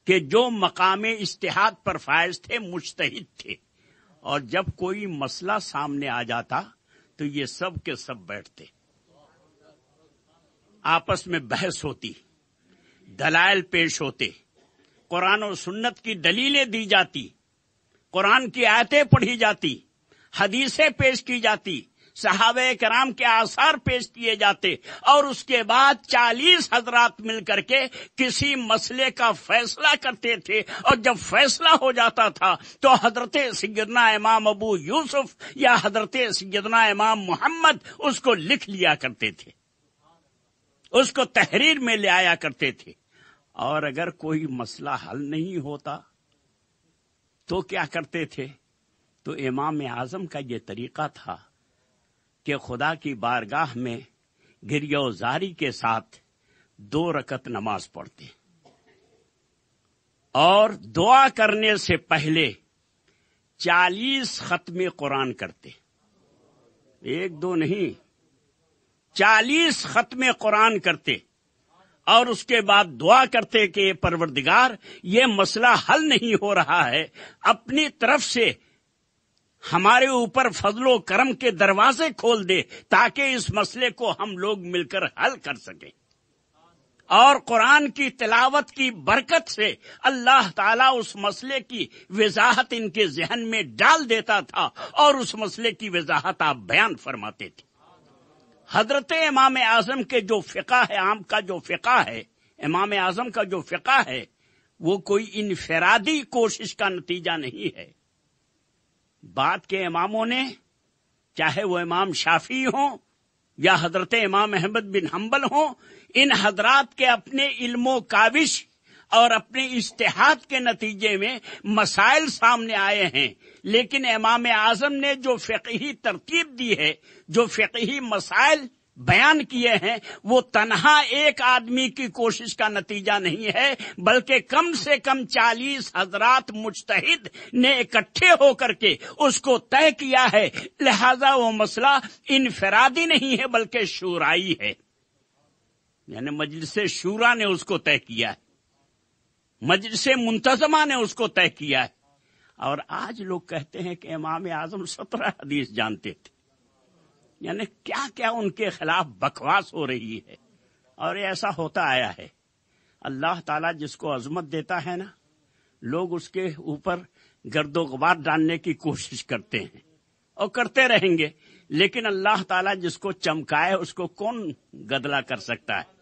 कि जो मकाम इश्तहाद पर फायज थे मुश्तहिद थे और जब कोई मसला सामने आ जाता तो ये सब के सब बैठते आपस में बहस होती दलाल पेश होते कुरान और सुन्नत की दलीलें दी जाती कुरान की आयतें पढ़ी जाती हदीसें पेश की जाती सहाब कराम के आसार पेश किए जाते और उसके बाद चालीस हजरात मिलकर के किसी मसले का फैसला करते थे और जब फैसला हो जाता था तो हजरत सगरना इमाम अबू यूसुफ या हजरत सगरना इमाम मोहम्मद उसको लिख लिया करते थे उसको तहरीर में ले आया करते थे और अगर कोई मसला हल नहीं होता तो क्या करते थे तो इमाम आजम का ये तरीका था कि खुदा की बारगाह में गिरियोजारी के साथ दो रकत नमाज पढ़ते और दुआ करने से पहले चालीस खत्म कुरान करते एक दो नहीं चालीस खत्म कुरान करते और उसके बाद दुआ करते कि परवरदिगार ये मसला हल नहीं हो रहा है अपनी तरफ से हमारे ऊपर फजलो करम के दरवाजे खोल दे ताकि इस मसले को हम लोग मिलकर हल कर सकें और कुरान की तिलावत की बरकत से अल्लाह ताला उस मसले की वजाहत इनके जहन में डाल देता था और उस मसले की वजाहत आप बयान फरमाते थे हजरत इमाम आजम के जो फ़िका है आम का जो फ़िका है इमाम आजम का जो फ़िका है वो कोई इनफरादी कोशिश का नतीजा नहीं है बाद के इमामों ने चाहे वो इमाम शाफी हों या हजरत इमाम अहमद बिन हम्बल हों इन हजरात के अपने इल्मो काविश और अपने इश्तेहाद के नतीजे में मसाइल सामने आए हैं लेकिन इमाम आजम ने जो फ़िकी तरतीब दी है जो फ़िकी मसाइल बयान किए हैं वो तनहा एक आदमी की कोशिश का नतीजा नहीं है बल्कि कम से कम चालीस हजरात मुश्तहिद ने इकट्ठे होकर के उसको तय किया है लिहाजा वो मसला इनफरादी नहीं है बल्कि शूराई है यानी मजलिस शूरा ने उसको तय किया है मजलिस मुंतजमा ने उसको तय किया है और आज लोग कहते हैं कि इमाम आजम सत्रह हदीस जानते थे यानी क्या क्या उनके खिलाफ बकवास हो रही है और ऐसा होता आया है अल्लाह ताला जिसको अजमत देता है ना लोग उसके ऊपर गर्दो गुबार डालने की कोशिश करते हैं और करते रहेंगे लेकिन अल्लाह ताला जिसको चमकाए उसको कौन गदला कर सकता है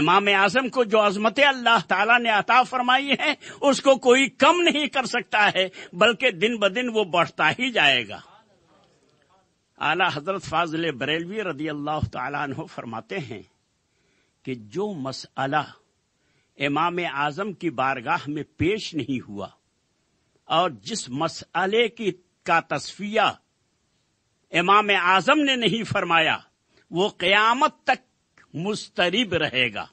इमाम आजम को जो अजमत अल्लाह ताला ने अता फरमाई है उसको कोई कम नहीं कर सकता है बल्कि दिन ब दिन वो बढ़ता ही जाएगा आला हजरत फाजिल बरेलवी रदी अल्लाह तु फरमाते हैं कि जो मसला इमाम आजम की बारगाह में पेश नहीं हुआ और जिस मसले की का तस्फिया इमाम आजम ने नहीं फरमाया वो क़यामत तक मुस्तरब रहेगा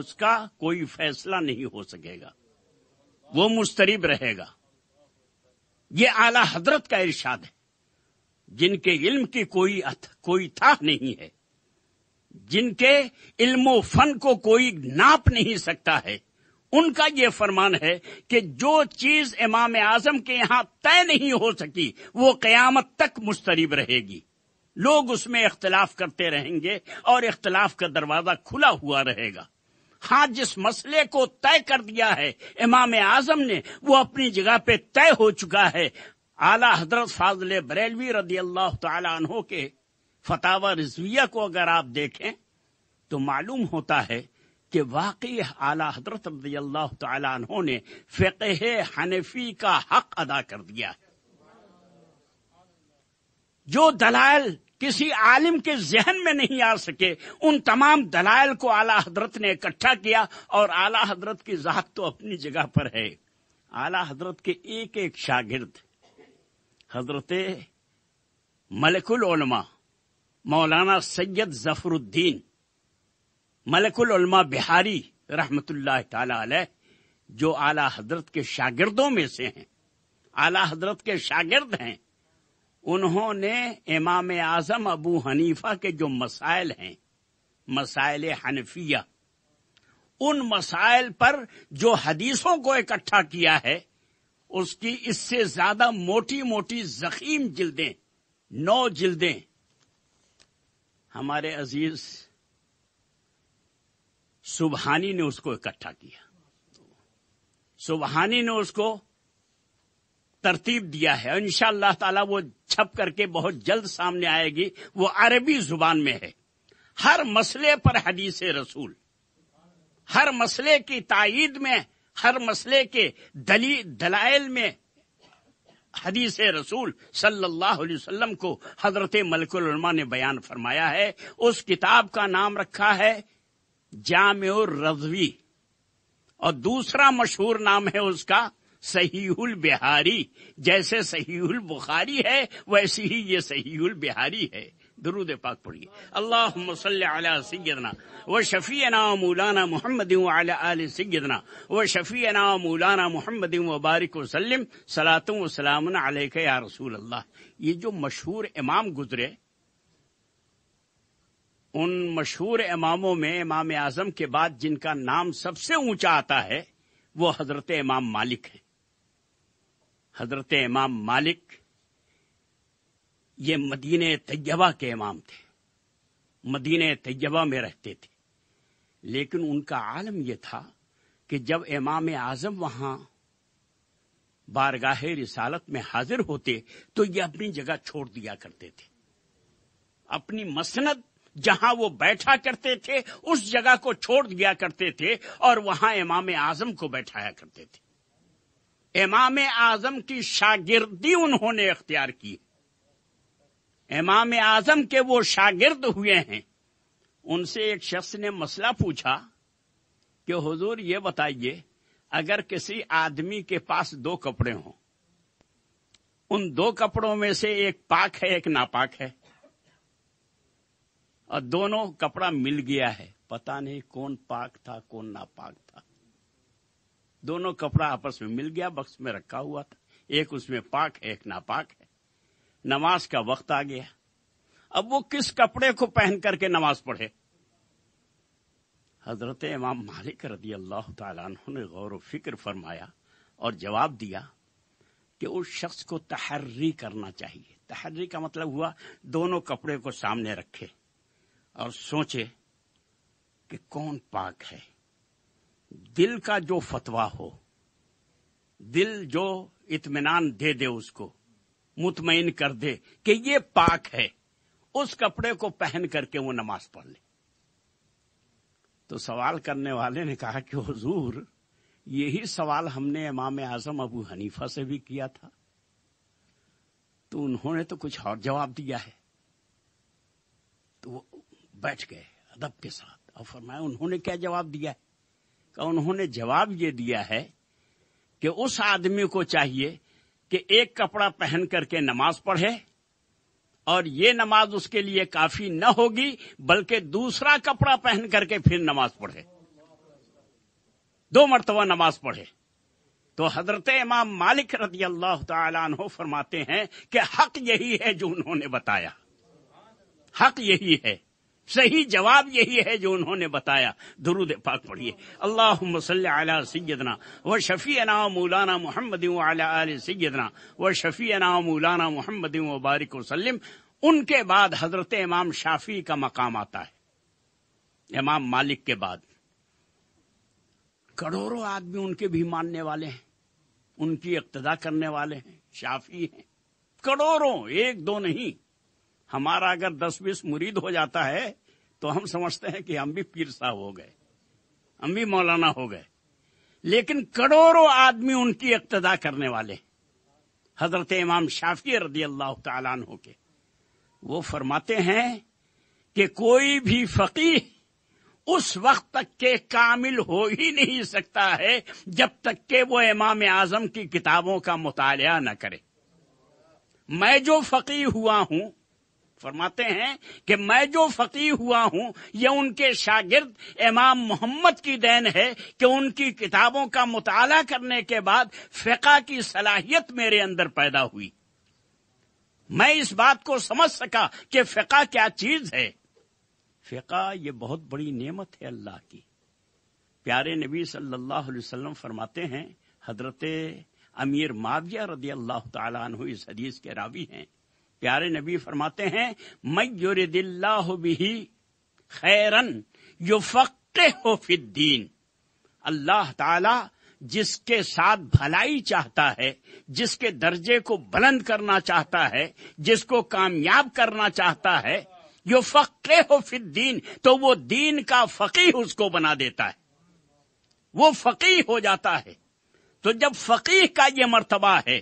उसका कोई फैसला नहीं हो सकेगा वो मुस्तरब रहेगा ये आला हजरत का इरशाद है जिनके इल्म की कोई अथ, कोई था नहीं है जिनके इल्मो फन को कोई नाप नहीं सकता है उनका यह फरमान है कि जो चीज इमाम आजम के यहां तय नहीं हो सकी वो कयामत तक मुश्तरब रहेगी लोग उसमें इख्तलाफ करते रहेंगे और इख्तलाफ का दरवाजा खुला हुआ रहेगा हाँ जिस मसले को तय कर दिया है इमाम आजम ने वो अपनी जगह पे तय हो चुका है आला हजरत फाजल बरेलवी रदी अल्लाह तहों के फतावा रिजविया को अगर आप देखें तो मालूम होता है कि वाकई आला हजरत रदी अल्लाह तहों ने फ़ेह हनफी का हक अदा कर दिया जो दलाल किसी आलिम के जहन में नहीं आ सके उन तमाम दलाल को आला हजरत ने इकट्ठा किया और आला हजरत की जात तो अपनी जगह पर है आला हजरत के एक एक शागिर्द हजरत मलकुल उलमा मौलाना सैयद जफरुद्दीन मलकुल उलमा बिहारी रहमतुल्लाह ताला जो आला हजरत के शागिर्दों में से हैं आला हजरत के शागिर्द हैं उन्होंने इमाम आजम अबू हनीफा के जो मसाइल हैं मसाइल हनफिया उन मसाइल पर जो हदीसों को इकट्ठा किया है उसकी इससे ज्यादा मोटी मोटी जखीम जिल्दें नौ जिल्दें हमारे अजीज सुबहानी ने उसको इकट्ठा किया सुबहानी ने उसको तरतीब दिया है इंशाला ताला वो छप करके बहुत जल्द सामने आएगी वो अरबी जुबान में है हर मसले पर हदीस रसूल हर मसले की ताइद में हर मसले के दली दलाइल में हदीस रसूल सल्लल्लाहु अलैहि वसल्लम को हजरत मलकुलमा ने बयान फरमाया है उस किताब का नाम रखा है जाम रजवी और दूसरा मशहूर नाम है उसका उल बिहारी जैसे उल बुखारी है वैसी ही ये उल बिहारी है दरूद पाक पढ़िए अल्लाह सल्ला सैदना शफी शफ़ीना मौलाना मोहम्मद आल सैदना व शफ़ीना मौलाना मोहम्मद वबारक वसलम सलातम वसलाम या रसूल अल्लाह ये जो मशहूर इमाम गुजरे उन मशहूर इमामों में इमाम आजम के बाद जिनका नाम सबसे ऊंचा आता है वो हजरत इमाम मालिक है हजरत इमाम मालिक ये मदीने तैयबा के इमाम थे मदीने तैयबा में रहते थे लेकिन उनका आलम यह था कि जब इमाम आजम वहां बारगाह रिसालत में हाजिर होते तो ये अपनी जगह छोड़ दिया करते थे अपनी मसनद जहां वो बैठा करते थे उस जगह को छोड़ दिया करते थे और वहां इमाम आजम को बैठाया करते थे इमाम आजम की शागिर्दी उन्होंने अख्तियार की इमाम आजम के वो शागिर्द हुए हैं उनसे एक शख्स ने मसला पूछा कि हुजूर ये बताइए अगर किसी आदमी के पास दो कपड़े हों उन दो कपड़ों में से एक पाक है एक नापाक है और दोनों कपड़ा मिल गया है पता नहीं कौन पाक था कौन नापाक था दोनों कपड़ा आपस में मिल गया बक्स में रखा हुआ था एक उसमें पाक है एक नापाक है नमाज का वक्त आ गया अब वो किस कपड़े को पहन करके नमाज पढ़े हजरत इमाम मालिक रदी अल्लाह ने गौर फिक्र फरमाया और जवाब दिया कि उस शख्स को तहर्री करना चाहिए तहर्री का मतलब हुआ दोनों कपड़े को सामने रखे और सोचे कि कौन पाक है दिल का जो फतवा हो दिल जो इतमान दे दे उसको मुतमिन कर दे कि ये पाक है उस कपड़े को पहन करके वो नमाज पढ़ ले तो सवाल करने वाले ने कहा कि हजूर यही सवाल हमने इमाम आजम अबू हनीफा से भी किया था तो उन्होंने तो कुछ और जवाब दिया है तो वो बैठ गए अदब के साथ और फरमाया उन्होंने क्या जवाब दिया है उन्होंने जवाब ये दिया है कि उस आदमी को चाहिए कि एक कपड़ा पहन करके नमाज पढ़े और ये नमाज उसके लिए काफी न होगी बल्कि दूसरा कपड़ा पहन करके फिर नमाज पढ़े दो मरतबा नमाज पढ़े तो हजरत इमाम मालिक रजी अल्लाह तु फरमाते हैं कि हक यही है जो उन्होंने बताया हक यही है सही जवाब यही है जो उन्होंने बताया दुरुद पाक पढ़िए अल्लाह अला सैदना व ना मौलाना मोहम्मद सैदना व शफ़ीना मौलाना मोहम्मद वबारिक वसलम उनके बाद हजरत इमाम शाफी का मकाम आता है इमाम मालिक के बाद करोड़ों आदमी उनके भी मानने वाले हैं उनकी इक्तदा करने वाले हैं शाफी हैं करोड़ों एक दो नहीं हमारा अगर दस बीस मुरीद हो जाता है तो हम समझते हैं कि हम भी पीर साहब हो गए हम भी मौलाना हो गए लेकिन करोड़ों आदमी उनकी इक्तदा करने वाले हजरत इमाम शाफी रदी अल्लाह तु के वो फरमाते हैं कि कोई भी फकी उस वक्त तक के कामिल हो ही नहीं सकता है जब तक के वो इमाम आजम की किताबों का मुताया न करे मैं जो फकी हुआ हूं फरमाते हैं कि मैं जो फकी हुआ हूं यह उनके शागिर्द इमाम मोहम्मद की देन है कि उनकी किताबों का मुताला करने के बाद फ़िका की सलाहियत मेरे अंदर पैदा हुई मैं इस बात को समझ सका कि फ़िका क्या चीज़ है फ़िका ये बहुत बड़ी नेमत है अल्लाह की प्यारे नबी सल्लल्लाहु अलैहि वसल्लम फरमाते हैं हजरत अमीर माविया रदी अल्लाह तु इस हदीस के रावी हैं प्यारे नबी फरमाते हैं मयुरदिल्लाह बिही खैरन यु फ़क्के हो फिद्दीन अल्लाह ताला जिसके साथ भलाई चाहता है जिसके दर्जे को बुलंद करना चाहता है जिसको कामयाब करना चाहता है यो फ़क्के हो फिद्दीन तो वो दीन का फ़कीह उसको बना देता है वो फ़कीह हो जाता है तो जब फ़कीह का ये मर्तबा है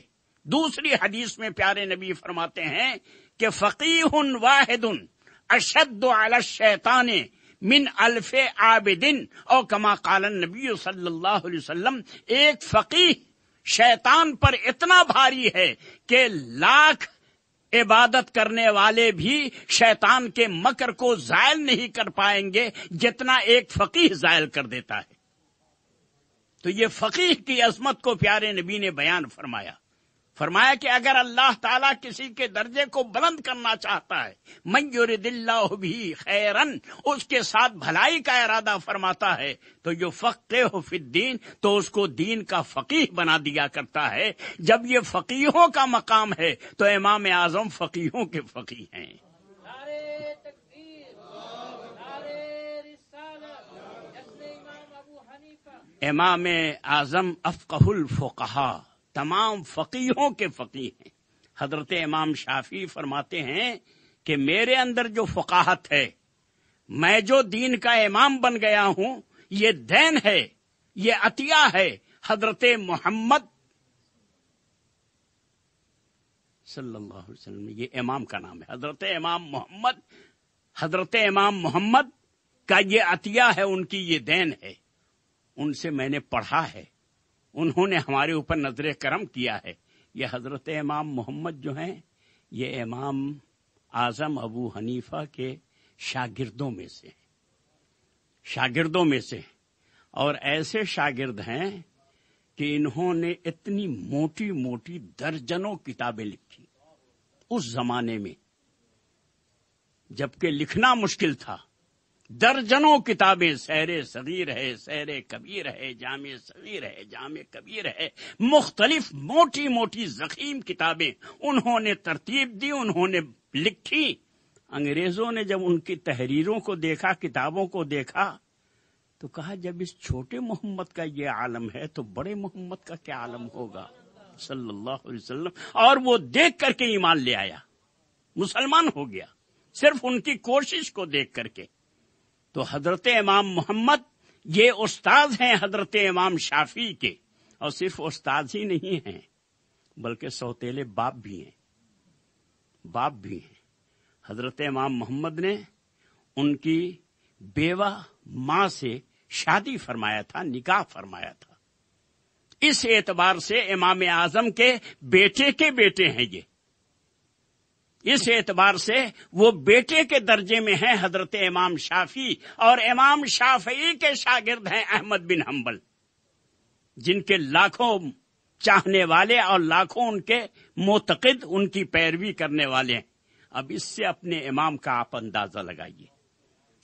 दूसरी हदीस में प्यारे नबी फरमाते हैं कि फकीह वाहिदन अशद शैतान मिन अल्फे आबिदिन और कमा कालन नबी सल्लल्लाहु अलैहि वसल्लम एक फकीह शैतान पर इतना भारी है कि लाख इबादत करने वाले भी शैतान के मकर को जायल नहीं कर पाएंगे जितना एक फकीह जायल कर देता है तो ये फकीह की अजमत को प्यारे नबी ने बयान फरमाया फरमाया कि अगर अल्लाह ताला किसी के दर्जे को बुलंद करना चाहता है मंजूर भी खैरन उसके साथ भलाई का इरादा फरमाता है तो जो हो फिद्दीन तो उसको दीन का फ़कीह बना दिया करता है जब ये फ़कीहों का मकाम है तो इमाम आजम फ़कीहों के फ़कीह हैं इमाम आजम अफ़कहुल फोकहा तमाम फकीहों के फकीह हैं हजरत इमाम शाफी फरमाते हैं कि मेरे अंदर जो फकाहत है मैं जो दीन का इमाम बन गया हूं ये दैन है ये अतिया है हजरत मोहम्मद सल्लल्लाहु अलैहि वसल्लम ये इमाम का नाम है हजरत इमाम मोहम्मद हजरत इमाम मोहम्मद का ये अतिया है उनकी ये देन है उनसे मैंने पढ़ा है उन्होंने हमारे ऊपर नजर करम किया है ये हजरत इमाम मोहम्मद जो हैं ये इमाम आजम अबू हनीफा के शागिर्दों में से हैं शागिर्दों में से और ऐसे शागिर्द हैं कि इन्होंने इतनी मोटी मोटी दर्जनों किताबें लिखी उस जमाने में जबकि लिखना मुश्किल था दर्जनों किताबें सहरे सगीर है सहरे कबीर है जाम सगीर है जाम कबीर है मुख्तलिफ मोटी मोटी जखीम किताबें उन्होंने तरतीब दी उन्होंने लिखी अंग्रेजों ने जब उनकी तहरीरों को देखा किताबों को देखा तो कहा जब इस छोटे मोहम्मद का ये आलम है तो बड़े मोहम्मद का क्या आलम होगा सल्लल्लाहु अलैहि वसल्लम और वो देख करके ईमान ले आया मुसलमान हो गया सिर्फ उनकी कोशिश को देख करके तो हजरत इमाम मोहम्मद ये उस्ताद हैं हजरत इमाम शाफी के और सिर्फ उस्ताद ही नहीं हैं बल्कि सौतेले बाप भी हैं बाप भी हैं हजरत इमाम मोहम्मद ने उनकी बेवा माँ से शादी फरमाया था निकाह फरमाया था इस एतबार से इमाम आजम के बेटे के बेटे हैं ये इस एतबार से वो बेटे के दर्जे में है हजरत इमाम शाफी और इमाम शाफी के शागिर्द हैं अहमद बिन हम्बल जिनके लाखों चाहने वाले और लाखों उनके मोतकद उनकी पैरवी करने वाले हैं अब इससे अपने इमाम का आप अंदाजा लगाइए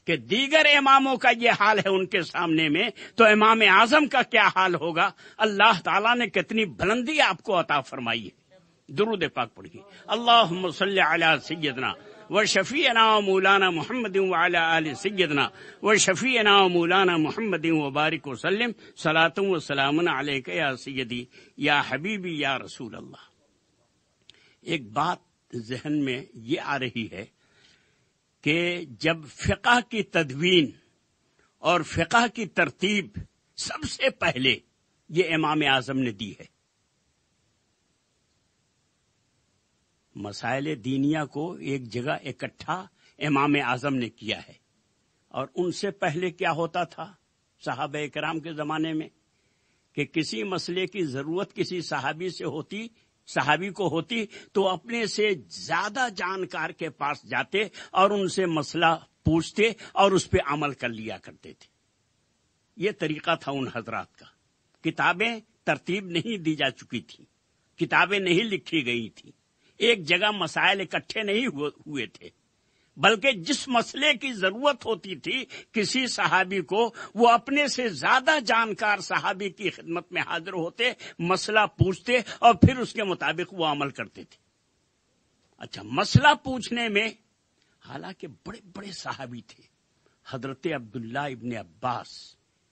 कि दीगर इमामों का ये हाल है उनके सामने में तो इमाम आजम का क्या हाल होगा अल्लाह ताला ने कितनी बुलंदी आपको अता फरमाई है दुरुद पाक पढ़िए अल्लाह सल्ला सैदना व शफ़ीना मौलाना मोहम्मद वाला आल सैदना व शफ़ीना मौलाना मोहम्मद वबारक वसलम सलातम वसलाम या सैदी या हबीबी या रसूल अल्लाह एक बात जहन में ये आ रही है कि जब फ़िका की तदवीन और फ़िका की तरतीब सबसे पहले ये इमाम आज़म ने दी है मसाइल दीनिया को एक जगह इकट्ठा इमाम आजम ने किया है और उनसे पहले क्या होता था साहब इकराम के जमाने में कि किसी मसले की जरूरत किसी साहबी से होती साहबी को होती तो अपने से ज्यादा जानकार के पास जाते और उनसे मसला पूछते और उस पर अमल कर लिया करते थे ये तरीका था उन हजरात का किताबें तरतीब नहीं दी जा चुकी थी किताबें नहीं लिखी गई थी एक जगह मसाइल इकट्ठे नहीं हुए थे बल्कि जिस मसले की जरूरत होती थी किसी सहाबी को वो अपने से ज्यादा जानकार सहाबी की खिदमत में हाजिर होते मसला पूछते और फिर उसके मुताबिक वो अमल करते थे अच्छा मसला पूछने में हालांकि बड़े बड़े सहाबी थे हजरत अब्दुल्ला इबन अब्बास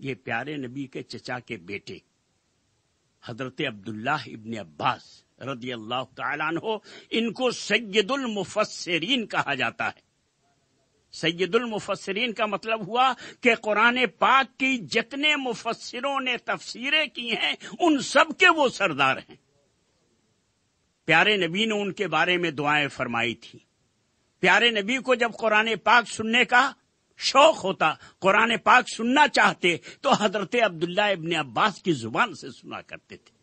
ये प्यारे नबी के चचा के बेटे हजरत अब्दुल्ला इबन अब्बास रदी अल्लाह तहो इनको सैदुल मुफसरीन कहा जाता है सैदुल मुफसरीन का मतलब हुआ कि कुरान पाक की जितने मुफसरों ने तफसीरें की हैं उन सब के वो सरदार हैं प्यारे नबी ने उनके बारे में दुआएं फरमाई थी प्यारे नबी को जब कुरान पाक सुनने का शौक होता कुरान पाक सुनना चाहते तो हजरत अब्दुल्ला इबन अब्बास की जुबान से सुना करते थे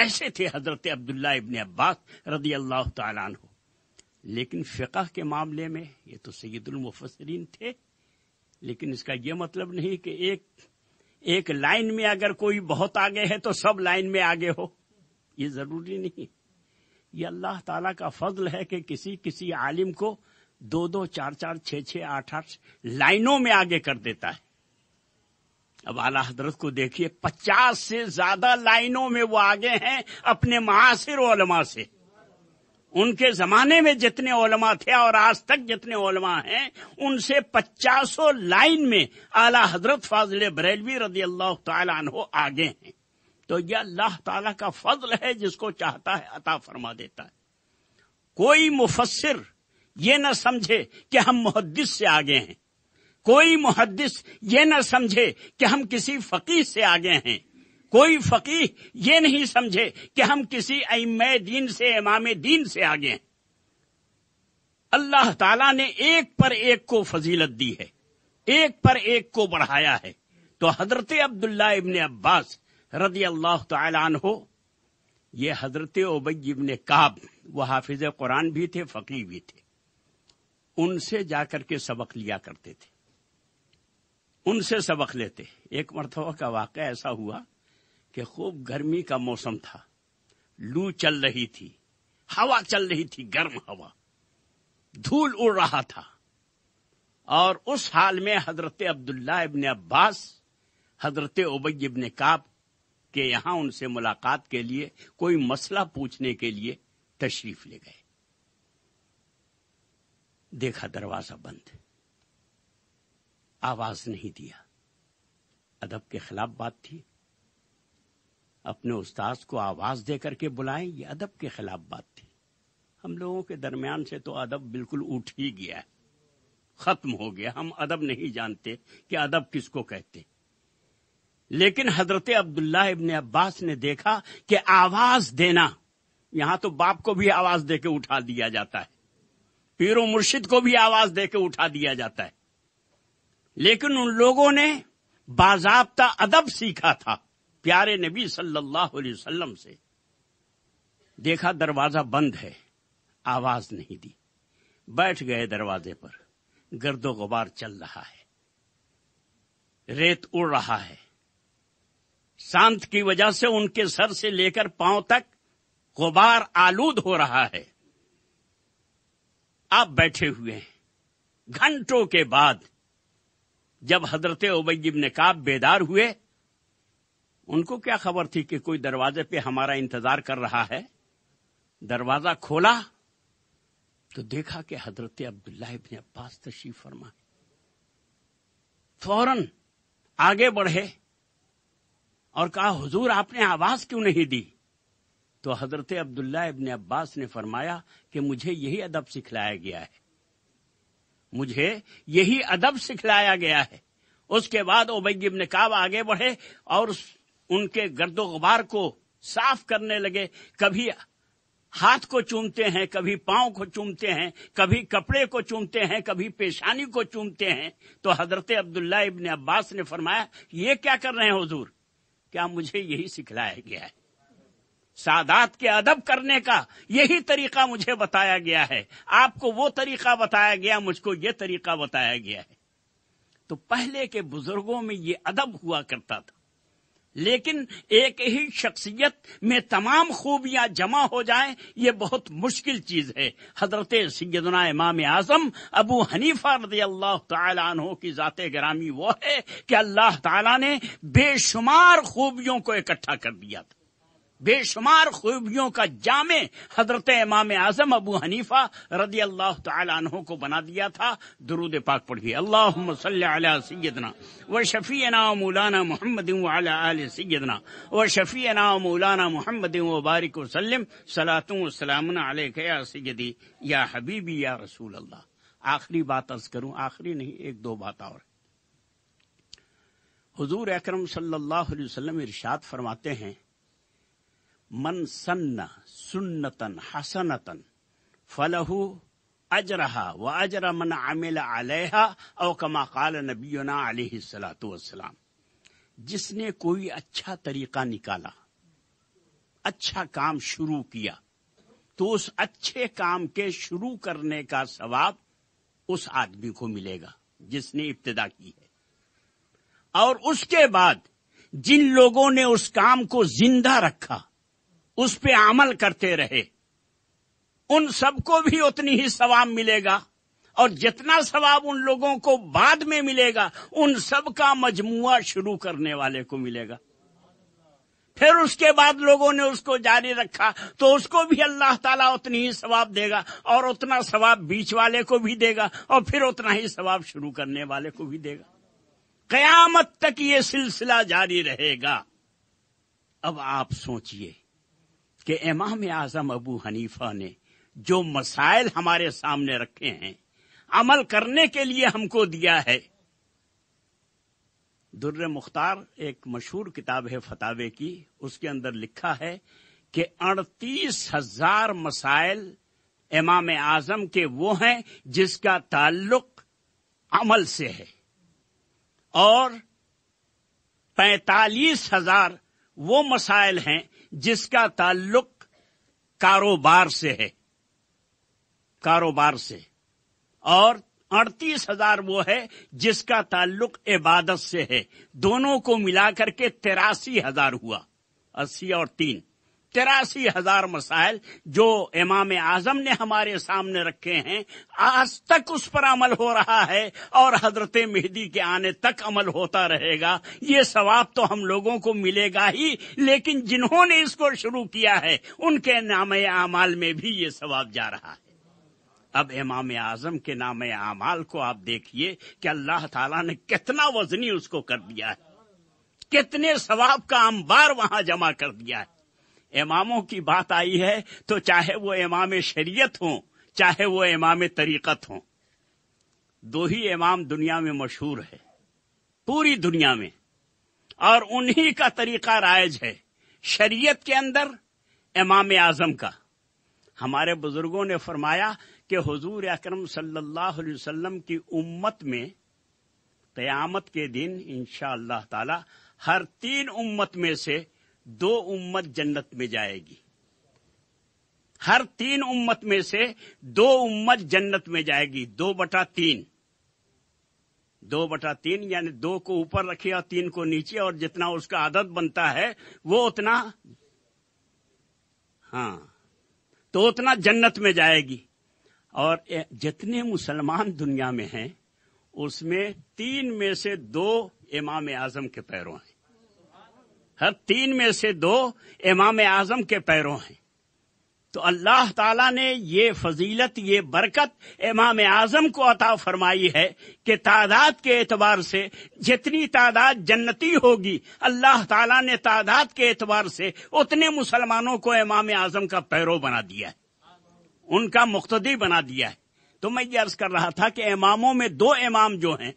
ऐसे थे हजरत अब्दुल्ला इबन अब्बास रदी अल्लाह तु लेकिन फ़िका के मामले में ये तो सैदुलमुफसरीन थे लेकिन इसका यह मतलब नहीं कि एक एक लाइन में अगर कोई बहुत आगे है तो सब लाइन में आगे हो ये जरूरी नहीं ये अल्लाह ताला का फजल है कि किसी किसी आलिम को दो दो चार चार छ छः आठ आठ लाइनों में आगे कर देता है अब आला हजरत को देखिए पचास से ज्यादा लाइनों में वो आगे हैं अपने महासिर ओलमा से उनके जमाने में जितने ओलमा थे और आज तक जितने ओलमा हैं उनसे पचासों लाइन में आला हजरत फाजिल बरेलवी रदी अल्लाह तहो आगे हैं तो यह अल्लाह ताला का फजल है जिसको चाहता है अता फरमा देता है कोई मुफसर ये न समझे कि हम मुहदस से आगे हैं कोई मुहदस ये न समझे कि हम किसी फकीह से आगे हैं कोई फकीह ये नहीं समझे कि हम किसी अम दीन से इमाम दीन से आगे हैं अल्लाह ताला ने एक पर एक को फजीलत दी है एक पर एक को बढ़ाया है तो हजरत अब्दुल्ला इबन अब्बास रदी अल्लाह हो ये हजरत ओबई इबन काब वो हाफिज कुरान भी थे फकीह भी थे उनसे जाकर के सबक लिया करते थे उनसे सबक लेते एक मरतबा का वाक़ ऐसा हुआ कि खूब गर्मी का मौसम था लू चल रही थी हवा चल रही थी गर्म हवा धूल उड़ रहा था और उस हाल में हजरत अब्दुल्ला इबन अब्बास हजरत ओबई इबन काब के यहां उनसे मुलाकात के लिए कोई मसला पूछने के लिए तशरीफ ले गए देखा दरवाजा बंद आवाज नहीं दिया अदब के खिलाफ बात थी अपने उस्ताद को आवाज दे करके बुलाएं ये अदब के खिलाफ बात थी हम लोगों के दरमियान से तो अदब बिल्कुल उठ ही गया खत्म हो गया हम अदब नहीं जानते कि अदब किसको कहते लेकिन हजरत अब्दुल्ला इबन अब्बास ने देखा कि आवाज देना यहां तो बाप को भी आवाज देके उठा दिया जाता है पीरो मुर्शिद को भी आवाज देके उठा दिया जाता है लेकिन उन लोगों ने बाजाबता अदब सीखा था प्यारे नबी सल्लल्लाहु अलैहि वसल्लम से देखा दरवाजा बंद है आवाज नहीं दी बैठ गए दरवाजे पर गर्दो गुबार चल रहा है रेत उड़ रहा है शांत की वजह से उनके सर से लेकर पांव तक गुबार आलूद हो रहा है आप बैठे हुए हैं घंटों के बाद जब हजरत उबैब ने काब बेदार हुए उनको क्या खबर थी कि कोई दरवाजे पे हमारा इंतजार कर रहा है दरवाजा खोला तो देखा कि हजरत अब्दुल्ला इबन अब्बास तशीफ फरमा फौरन आगे बढ़े और कहा हुजूर आपने आवाज क्यों नहीं दी तो हजरत अब्दुल्ला इबन अब्बास ने फरमाया कि मुझे यही अदब सिखलाया गया है मुझे यही अदब सिखलाया गया है उसके बाद ओबैद इब्न काब आगे बढ़े और उनके गर्दो गुबार को साफ करने लगे कभी हाथ को चूमते हैं कभी पांव को चूमते हैं कभी कपड़े को चूमते हैं कभी पेशानी को चूमते हैं तो हजरत अब्दुल्ला इबन अब्बास ने फरमाया ये क्या कर रहे हैं हजूर क्या मुझे यही सिखलाया गया है सादात के अदब करने का यही तरीका मुझे बताया गया है आपको वो तरीका बताया गया मुझको ये तरीका बताया गया है तो पहले के बुजुर्गों में ये अदब हुआ करता था लेकिन एक ही शख्सियत में तमाम खूबियां जमा हो जाए ये बहुत मुश्किल चीज है हजरत सैदना इमाम आजम अबू हनीफा रदी अल्लाह तहों की ज़ात ग्रामी वो है कि अल्लाह ताला ने बेशुमार खूबियों को इकट्ठा कर दिया था बेशुमार खूबियों का जामे हजरत इमाम आजम अबू हनीफा रदी अल्लाह तहों को बना दिया था दरूद पाक पढ़िए अल्लाह सैदना व शफ़ीना मौलाना मोहम्मद सैदना व शफ़ीना मौलाना मोहम्मद वबारिक वसलम सलातम या सैदी या हबीबी या रसूल अल्लाह आखिरी बात अर्ज करूं आखिरी नहीं एक दो बात और हजूर अक्रम सल्लाम इर्शाद फरमाते हैं मन सन्ना सुन्नतन हसनतन फलहू अजरहा व अजर मन आमिल अलहा और कमा काल नबीना सलाम जिसने कोई अच्छा तरीका निकाला अच्छा काम शुरू किया तो उस अच्छे काम के शुरू करने का सवाब उस आदमी को मिलेगा जिसने इब्तदा की है और उसके बाद जिन लोगों ने उस काम को जिंदा रखा उस पे अमल करते रहे उन सबको भी उतनी ही सवाब मिलेगा और जितना सवाब उन लोगों को बाद में मिलेगा उन सब का मजमुआ शुरू करने वाले को मिलेगा फिर उसके बाद लोगों ने उसको जारी रखा तो उसको भी अल्लाह ताला उतनी ही सवाब देगा और उतना सवाब बीच वाले को भी देगा और फिर उतना ही सवाब शुरू करने वाले को भी देगा कयामत तक ये सिलसिला जारी रहेगा अब आप सोचिए कि इमाम आजम अबू हनीफा ने जो मसाइल हमारे सामने रखे हैं अमल करने के लिए हमको दिया है दुर्र मुख्तार एक मशहूर किताब है फतावे की उसके अंदर लिखा है कि अड़तीस हजार मसाइल इमाम आजम के वो हैं जिसका ताल्लुक अमल से है और पैतालीस हजार वो मसाइल हैं जिसका ताल्लुक कारोबार से है कारोबार से और अड़तीस हजार वो है जिसका ताल्लुक इबादत से है दोनों को मिलाकर के तेरासी हजार हुआ अस्सी और तीन तिरासी हजार मसाइल जो इमाम आजम ने हमारे सामने रखे हैं आज तक उस पर अमल हो रहा है और हजरत मेहदी के आने तक अमल होता रहेगा ये सवाब तो हम लोगों को मिलेगा ही लेकिन जिन्होंने इसको शुरू किया है उनके नाम अमाल में भी ये सवाब जा रहा है अब इमाम आजम के नाम अमाल को आप देखिए कि अल्लाह ताला ने कितना वजनी उसको कर दिया है कितने सवाब का अंबार वहां जमा कर दिया है इमामों की बात आई है तो चाहे वो इमाम शरीयत हों चाहे वो इमाम तरीक़त हो दो ही इमाम दुनिया में मशहूर है पूरी दुनिया में और उन्हीं का तरीका रायज है शरीयत के अंदर इमाम आजम का हमारे बुजुर्गों ने फरमाया कि हुजूर अकरम सल्लल्लाहु अलैहि वसल्लम की उम्मत में क़यामत के दिन इन ताला हर तीन उम्मत में से दो उम्मत जन्नत में जाएगी हर तीन उम्मत में से दो उम्मत जन्नत में जाएगी दो बटा तीन दो बटा तीन यानी दो को ऊपर रखिए और तीन को नीचे और जितना उसका आदत बनता है वो उतना हाँ तो उतना जन्नत में जाएगी और जितने मुसलमान दुनिया में हैं उसमें तीन में से दो इमाम आजम के पैरों हैं हर तीन में से दो इमाम आजम के पैरों हैं तो अल्लाह ताला ने ये फजीलत ये बरकत इमाम आजम को अता फरमाई है कि तादाद के एतबार से जितनी तादाद जन्नती होगी अल्लाह ताला ने तादाद के एतबार से उतने मुसलमानों को इमाम आजम का पैरो बना दिया है उनका मुख्तदी बना दिया है तो मैं ये अर्ज कर रहा था कि इमामों में दो इमाम जो हैं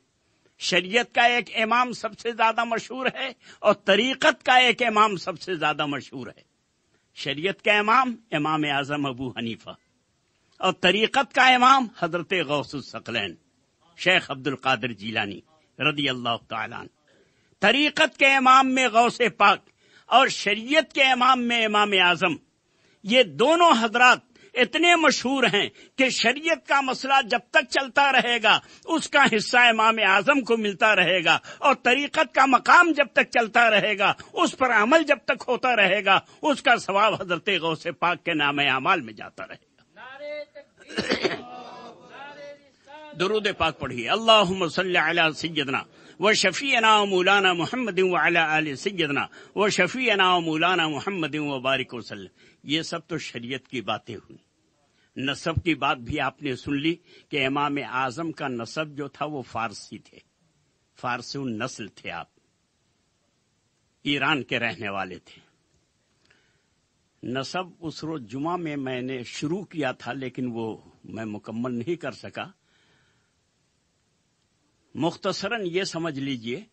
शरीयत का एक इमाम सबसे ज्यादा मशहूर है और तरीकत का एक इमाम सबसे ज्यादा मशहूर है शरीयत का इमाम इमाम आजम अबू हनीफा और तरीकत का इमाम हजरत गौसुलसकलैन शेख अब्दुल कादिर जीलानी रदी अल्लाह तन तरीकत के इमाम में गौस पाक और शरीयत के इमाम में इमाम आजम ये दोनों हजरात इतने मशहूर हैं कि शरीयत का मसला जब तक चलता रहेगा उसका हिस्सा इमाम आजम को मिलता रहेगा और तरीकत का मकाम जब तक चलता रहेगा उस पर अमल जब तक होता रहेगा उसका सवाब हजरत गौ से पाक के नाम अमाल में जाता रहेगा दरूद पाक पढ़िए अल्लाह सल सैदना व शफ़ीना मौलाना मोहम्मद वाला आल सैदना व मौलाना मोहम्मद व बारिक वसलम ये सब तो शरीयत की बातें हुई नसब की बात भी आपने सुन ली कि इमाम आजम का नसब जो था वो फारसी थे फारसी नस्ल थे आप ईरान के रहने वाले थे नसब उस रोज जुमा में मैंने शुरू किया था लेकिन वो मैं मुकम्मल नहीं कर सका मुख्तसरन ये समझ लीजिए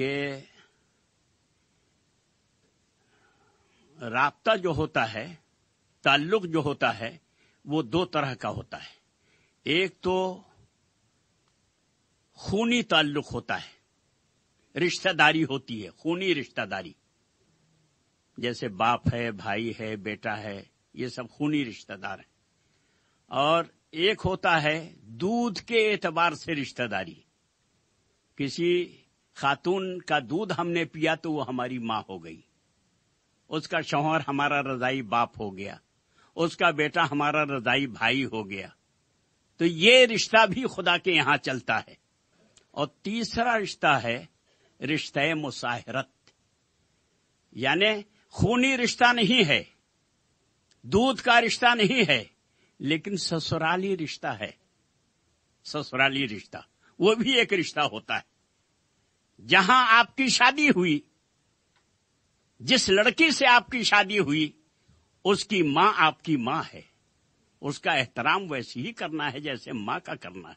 कि रबता जो होता है ताल्लुक जो होता है वो दो तरह का होता है एक तो खूनी ताल्लुक होता है रिश्तेदारी होती है खूनी रिश्तेदारी जैसे बाप है भाई है बेटा है ये सब खूनी रिश्तेदार हैं और एक होता है दूध के एतबार से रिश्तेदारी किसी खातून का दूध हमने पिया तो वो हमारी माँ हो गई उसका शौहर हमारा रजाई बाप हो गया उसका बेटा हमारा रजाई भाई हो गया तो ये रिश्ता भी खुदा के यहां चलता है और तीसरा रिश्ता है रिश्ते मुसाहरत यानी खूनी रिश्ता नहीं है दूध का रिश्ता नहीं है लेकिन ससुराली रिश्ता है ससुराली रिश्ता वो भी एक रिश्ता होता है जहां आपकी शादी हुई जिस लड़की से आपकी शादी हुई उसकी मां आपकी मां है उसका एहतराम वैसे ही करना है जैसे मां का करना है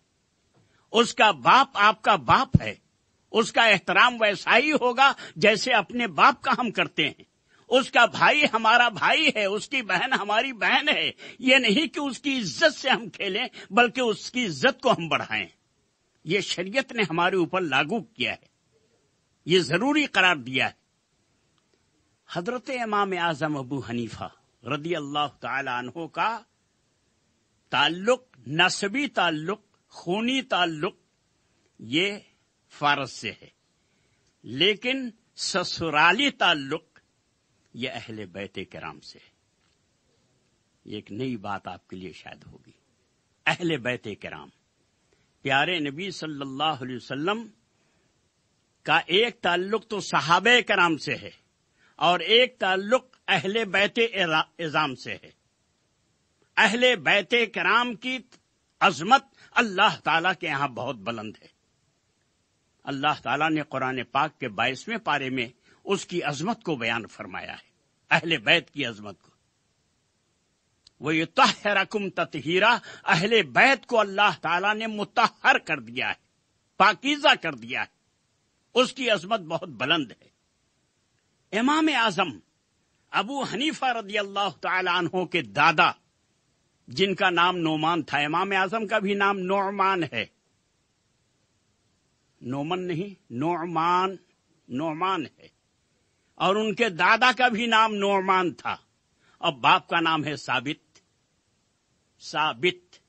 उसका बाप आपका बाप है उसका एहतराम वैसा ही होगा जैसे अपने बाप का हम करते हैं उसका भाई हमारा भाई है उसकी बहन हमारी बहन है ये नहीं कि उसकी इज्जत से हम खेलें बल्कि उसकी इज्जत को हम बढ़ाएं ये शरीयत ने हमारे ऊपर लागू किया है ये जरूरी करार दिया है हजरत इमाम आजम अबू हनीफा रदी अल्लाह तहों का ताल्लुक नस्बी ताल्लुक खूनी ताल्लुक ये फारस से है लेकिन ससुराली ताल्लुक ये अहले बैत कराम से है ये एक नई बात आपके लिए शायद होगी अहले बैत कराम प्यारे नबी सल्लल्लाहु अलैहि वसल्लम का एक ताल्लुक तो के कराम से है और एक ताल्लुक अहले बैत इज़ाम से है अहले बैत कराम की अजमत अल्लाह ताला के यहां बहुत बुलंद है अल्लाह ताला ने कुरान पाक के बाईसवें पारे में उसकी अजमत को बयान फरमाया है अहले बैत की अजमत को वो ये तहरकुम ततहीरा अहले बैत को अल्लाह ताला ने मुतहर कर दिया है पाकिजा कर दिया है उसकी अजमत बहुत बुलंद है इमाम आजम अबू हनीफा रदी अल्लाह तहों के दादा जिनका नाम नोमान था इमाम आजम का भी नाम नोमान है नोमन नहीं नोमान नोमान है और उनके दादा का भी नाम नोमान था और बाप का नाम है साबित साबित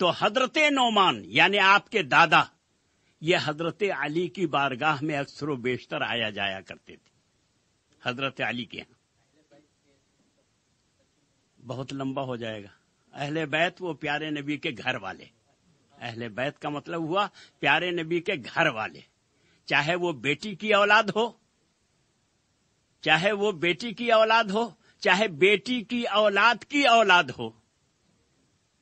तो हजरत नोमान यानी आपके दादा ये हजरत अली की बारगाह में अक्सर बेशतर आया जाया करते थे हजरत अली के यहाँ बहुत लंबा हो जाएगा अहले बैत वो प्यारे नबी के घर वाले अहले बैत का मतलब हुआ प्यारे नबी के घर वाले चाहे वो बेटी की औलाद हो चाहे वो बेटी की औलाद हो चाहे बेटी की औलाद की औलाद हो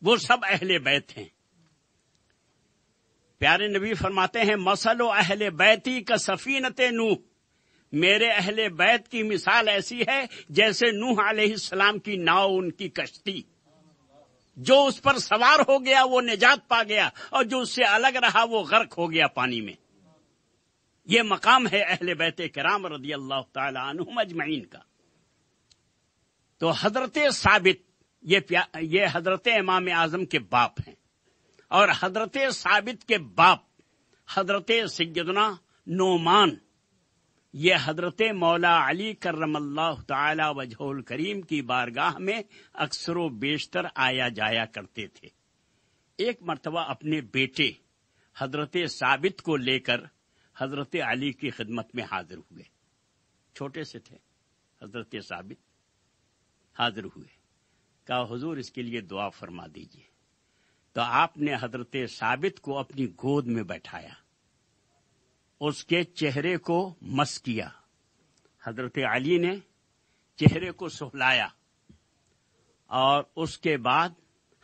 वो सब अहले बैत हैं प्यारे नबी फरमाते हैं मसलो अहले बैती का सफीनते नूह मेरे अहले बैत की मिसाल ऐसी है जैसे नूह आलम की नाव उनकी कश्ती जो उस पर सवार हो गया वो निजात पा गया और जो उससे अलग रहा वो गर्क हो गया पानी में ये मकाम है अहले बैत कराम रदी अल्लाह तुम का तो हजरत साबित ये ये हजरत इमाम आजम के बाप हैं और हजरत साबित के बाप हजरत सैदना नोमान ये हजरत मौला अली करम वजहोल करीम की बारगाह में अक्सर बेशतर आया जाया करते थे एक मरतबा अपने बेटे हजरत साबित को लेकर हजरत अली की खिदमत में हाजिर हुए छोटे से थे हजरत साबित हाजिर हुए कहा हजूर इसके लिए दुआ फरमा दीजिए तो आपने हजरत साबित को अपनी गोद में बैठाया उसके चेहरे को मस किया हजरत अली ने चेहरे को सहलाया और उसके बाद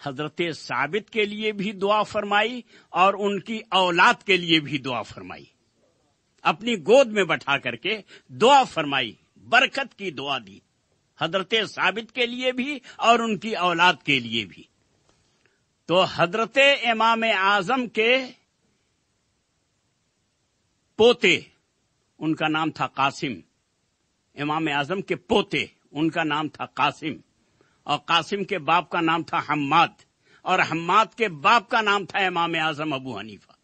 हजरत साबित के लिए भी दुआ फरमाई और उनकी औलाद के लिए भी दुआ फरमाई अपनी गोद में बैठा करके दुआ फरमाई बरकत की दुआ दी हजरत साबित के लिए भी और उनकी औलाद के लिए भी तो हजरत इमाम आजम के पोते उनका नाम था कासिम इमाम आजम के पोते उनका नाम था कासिम और कासिम के बाप का नाम था हम्माद और हम्माद के बाप का नाम था इमाम आजम अबू हनीफा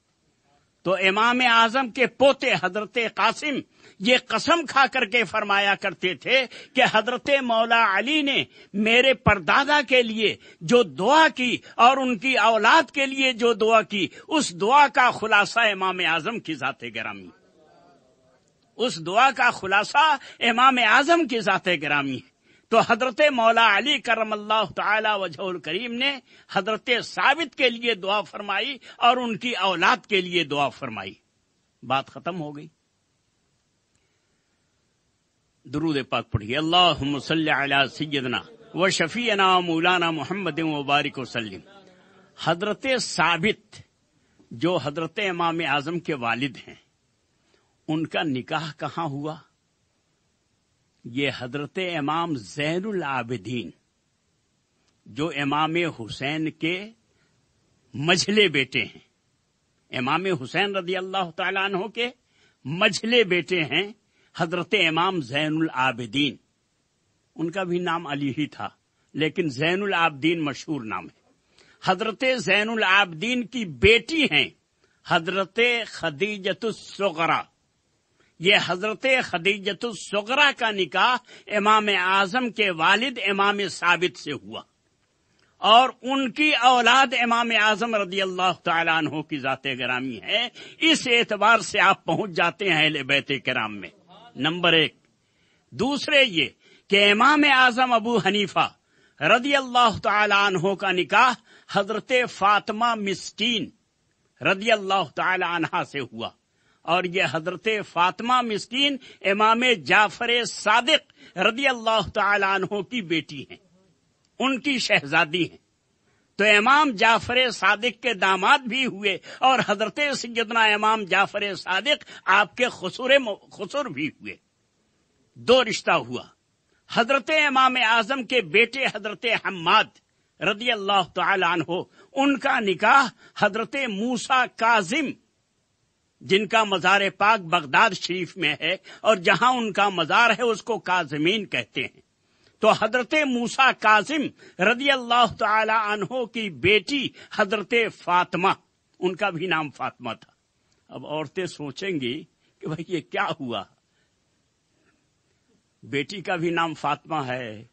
तो इमाम आजम के पोते हजरत कासिम ये कसम खा करके फरमाया करते थे कि हजरत मौला अली ने मेरे परदादा के लिए जो दुआ की और उनकी औलाद के लिए जो दुआ की उस दुआ का खुलासा इमाम आजम की जात ग्रामी उस दुआ का खुलासा इमाम आजम की जात ग्रामी है तो हजरत मौला अली करम अल्लाह तजहल करीम ने हजरत साबित के लिए दुआ फरमाई और उनकी औलाद के लिए दुआ फरमाई बात खत्म हो गई दरूद पाक पढ़िए अल्लाह अला सैदना व शफीना मौलाना मोहम्मद मुबारक वसलम हजरत साबित जो हजरत इमाम आजम के वालिद हैं उनका निकाह कहाँ हुआ ये हजरत इमाम जैनुल आबिदीन जो इमाम हुसैन के मझले बेटे हैं इमाम हुसैन रदी अल्लाह तहों के मझले बेटे हैं हजरत इमाम जैनुल आबिदीन उनका भी नाम अली ही था लेकिन जैनुल आबदीन मशहूर नाम है हजरत जैनुल आबदीन की बेटी हैं हजरत खदीजतुसरा ये हजरत सगरा का निकाह इमाम आजम के वालिद इमाम साबित से हुआ और उनकी औलाद इमाम आजम रदी अल्लाह तहों की ज़ात ग्रामी है इस एतबार से आप पहुंच जाते हैं बैत कराम में नंबर एक दूसरे ये कि इमाम आजम अबू हनीफा रदी अल्लाह तहों का निकाह हजरत फातिमा मिस्टीन रदी अल्लाह तहा से हुआ और ये हजरत फातिमा मिस्किन इमाम जाफर सादिक रदी अल्लाह तहो की बेटी हैं उनकी शहजादी हैं तो इमाम जाफर सादिक के दामाद भी हुए और हजरत सैदना इमाम जाफर सादिक आपके खसुर खसूर भी हुए दो रिश्ता हुआ हजरत इमाम आजम के बेटे हजरत हम्माद रदी अल्लाह तहो उनका निकाह हजरत मूसा काजिम जिनका मज़ार पाक बगदाद शरीफ में है और जहां उनका मज़ार है उसको काजमीन कहते हैं तो हजरत मूसा काजिम रदी अल्लाह तहो की बेटी हजरत फातिमा उनका भी नाम फातिमा था अब औरतें सोचेंगी कि भाई ये क्या हुआ बेटी का भी नाम फातिमा है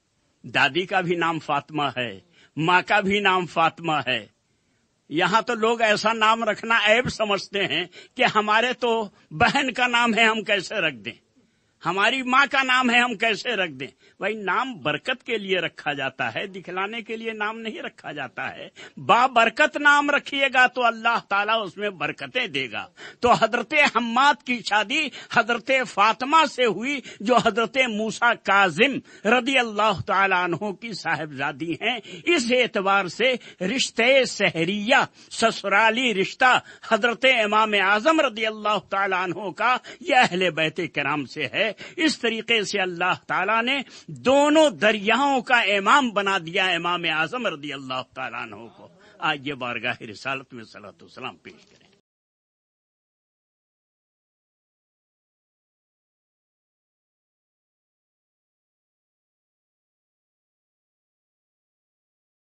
दादी का भी नाम फातिमा है माँ का भी नाम फातिमा है यहाँ तो लोग ऐसा नाम रखना ऐब समझते हैं कि हमारे तो बहन का नाम है हम कैसे रख दें हमारी माँ का नाम है हम कैसे रख दें भाई नाम बरकत के लिए रखा जाता है दिखलाने के लिए नाम नहीं रखा जाता है बा बरकत नाम रखिएगा तो अल्लाह ताला उसमें बरकतें देगा तो हजरत हम्माद की शादी हजरत फातिमा से हुई जो हजरत मूसा काजिम रदी अल्लाह तहों की साहेबजादी हैं इस एतबार से रिश्ते सहरिया ससुराली रिश्ता हजरत इमाम आजम रदी अल्लाह तहों का यह अहल बहते कराम से है है इस तरीके से अल्लाह ताला ने दोनों दरियाओं का इमाम बना दिया इमाम आजम रदी अल्लाह तला को आज ये बारगाह रिसालत में सलात पेश कर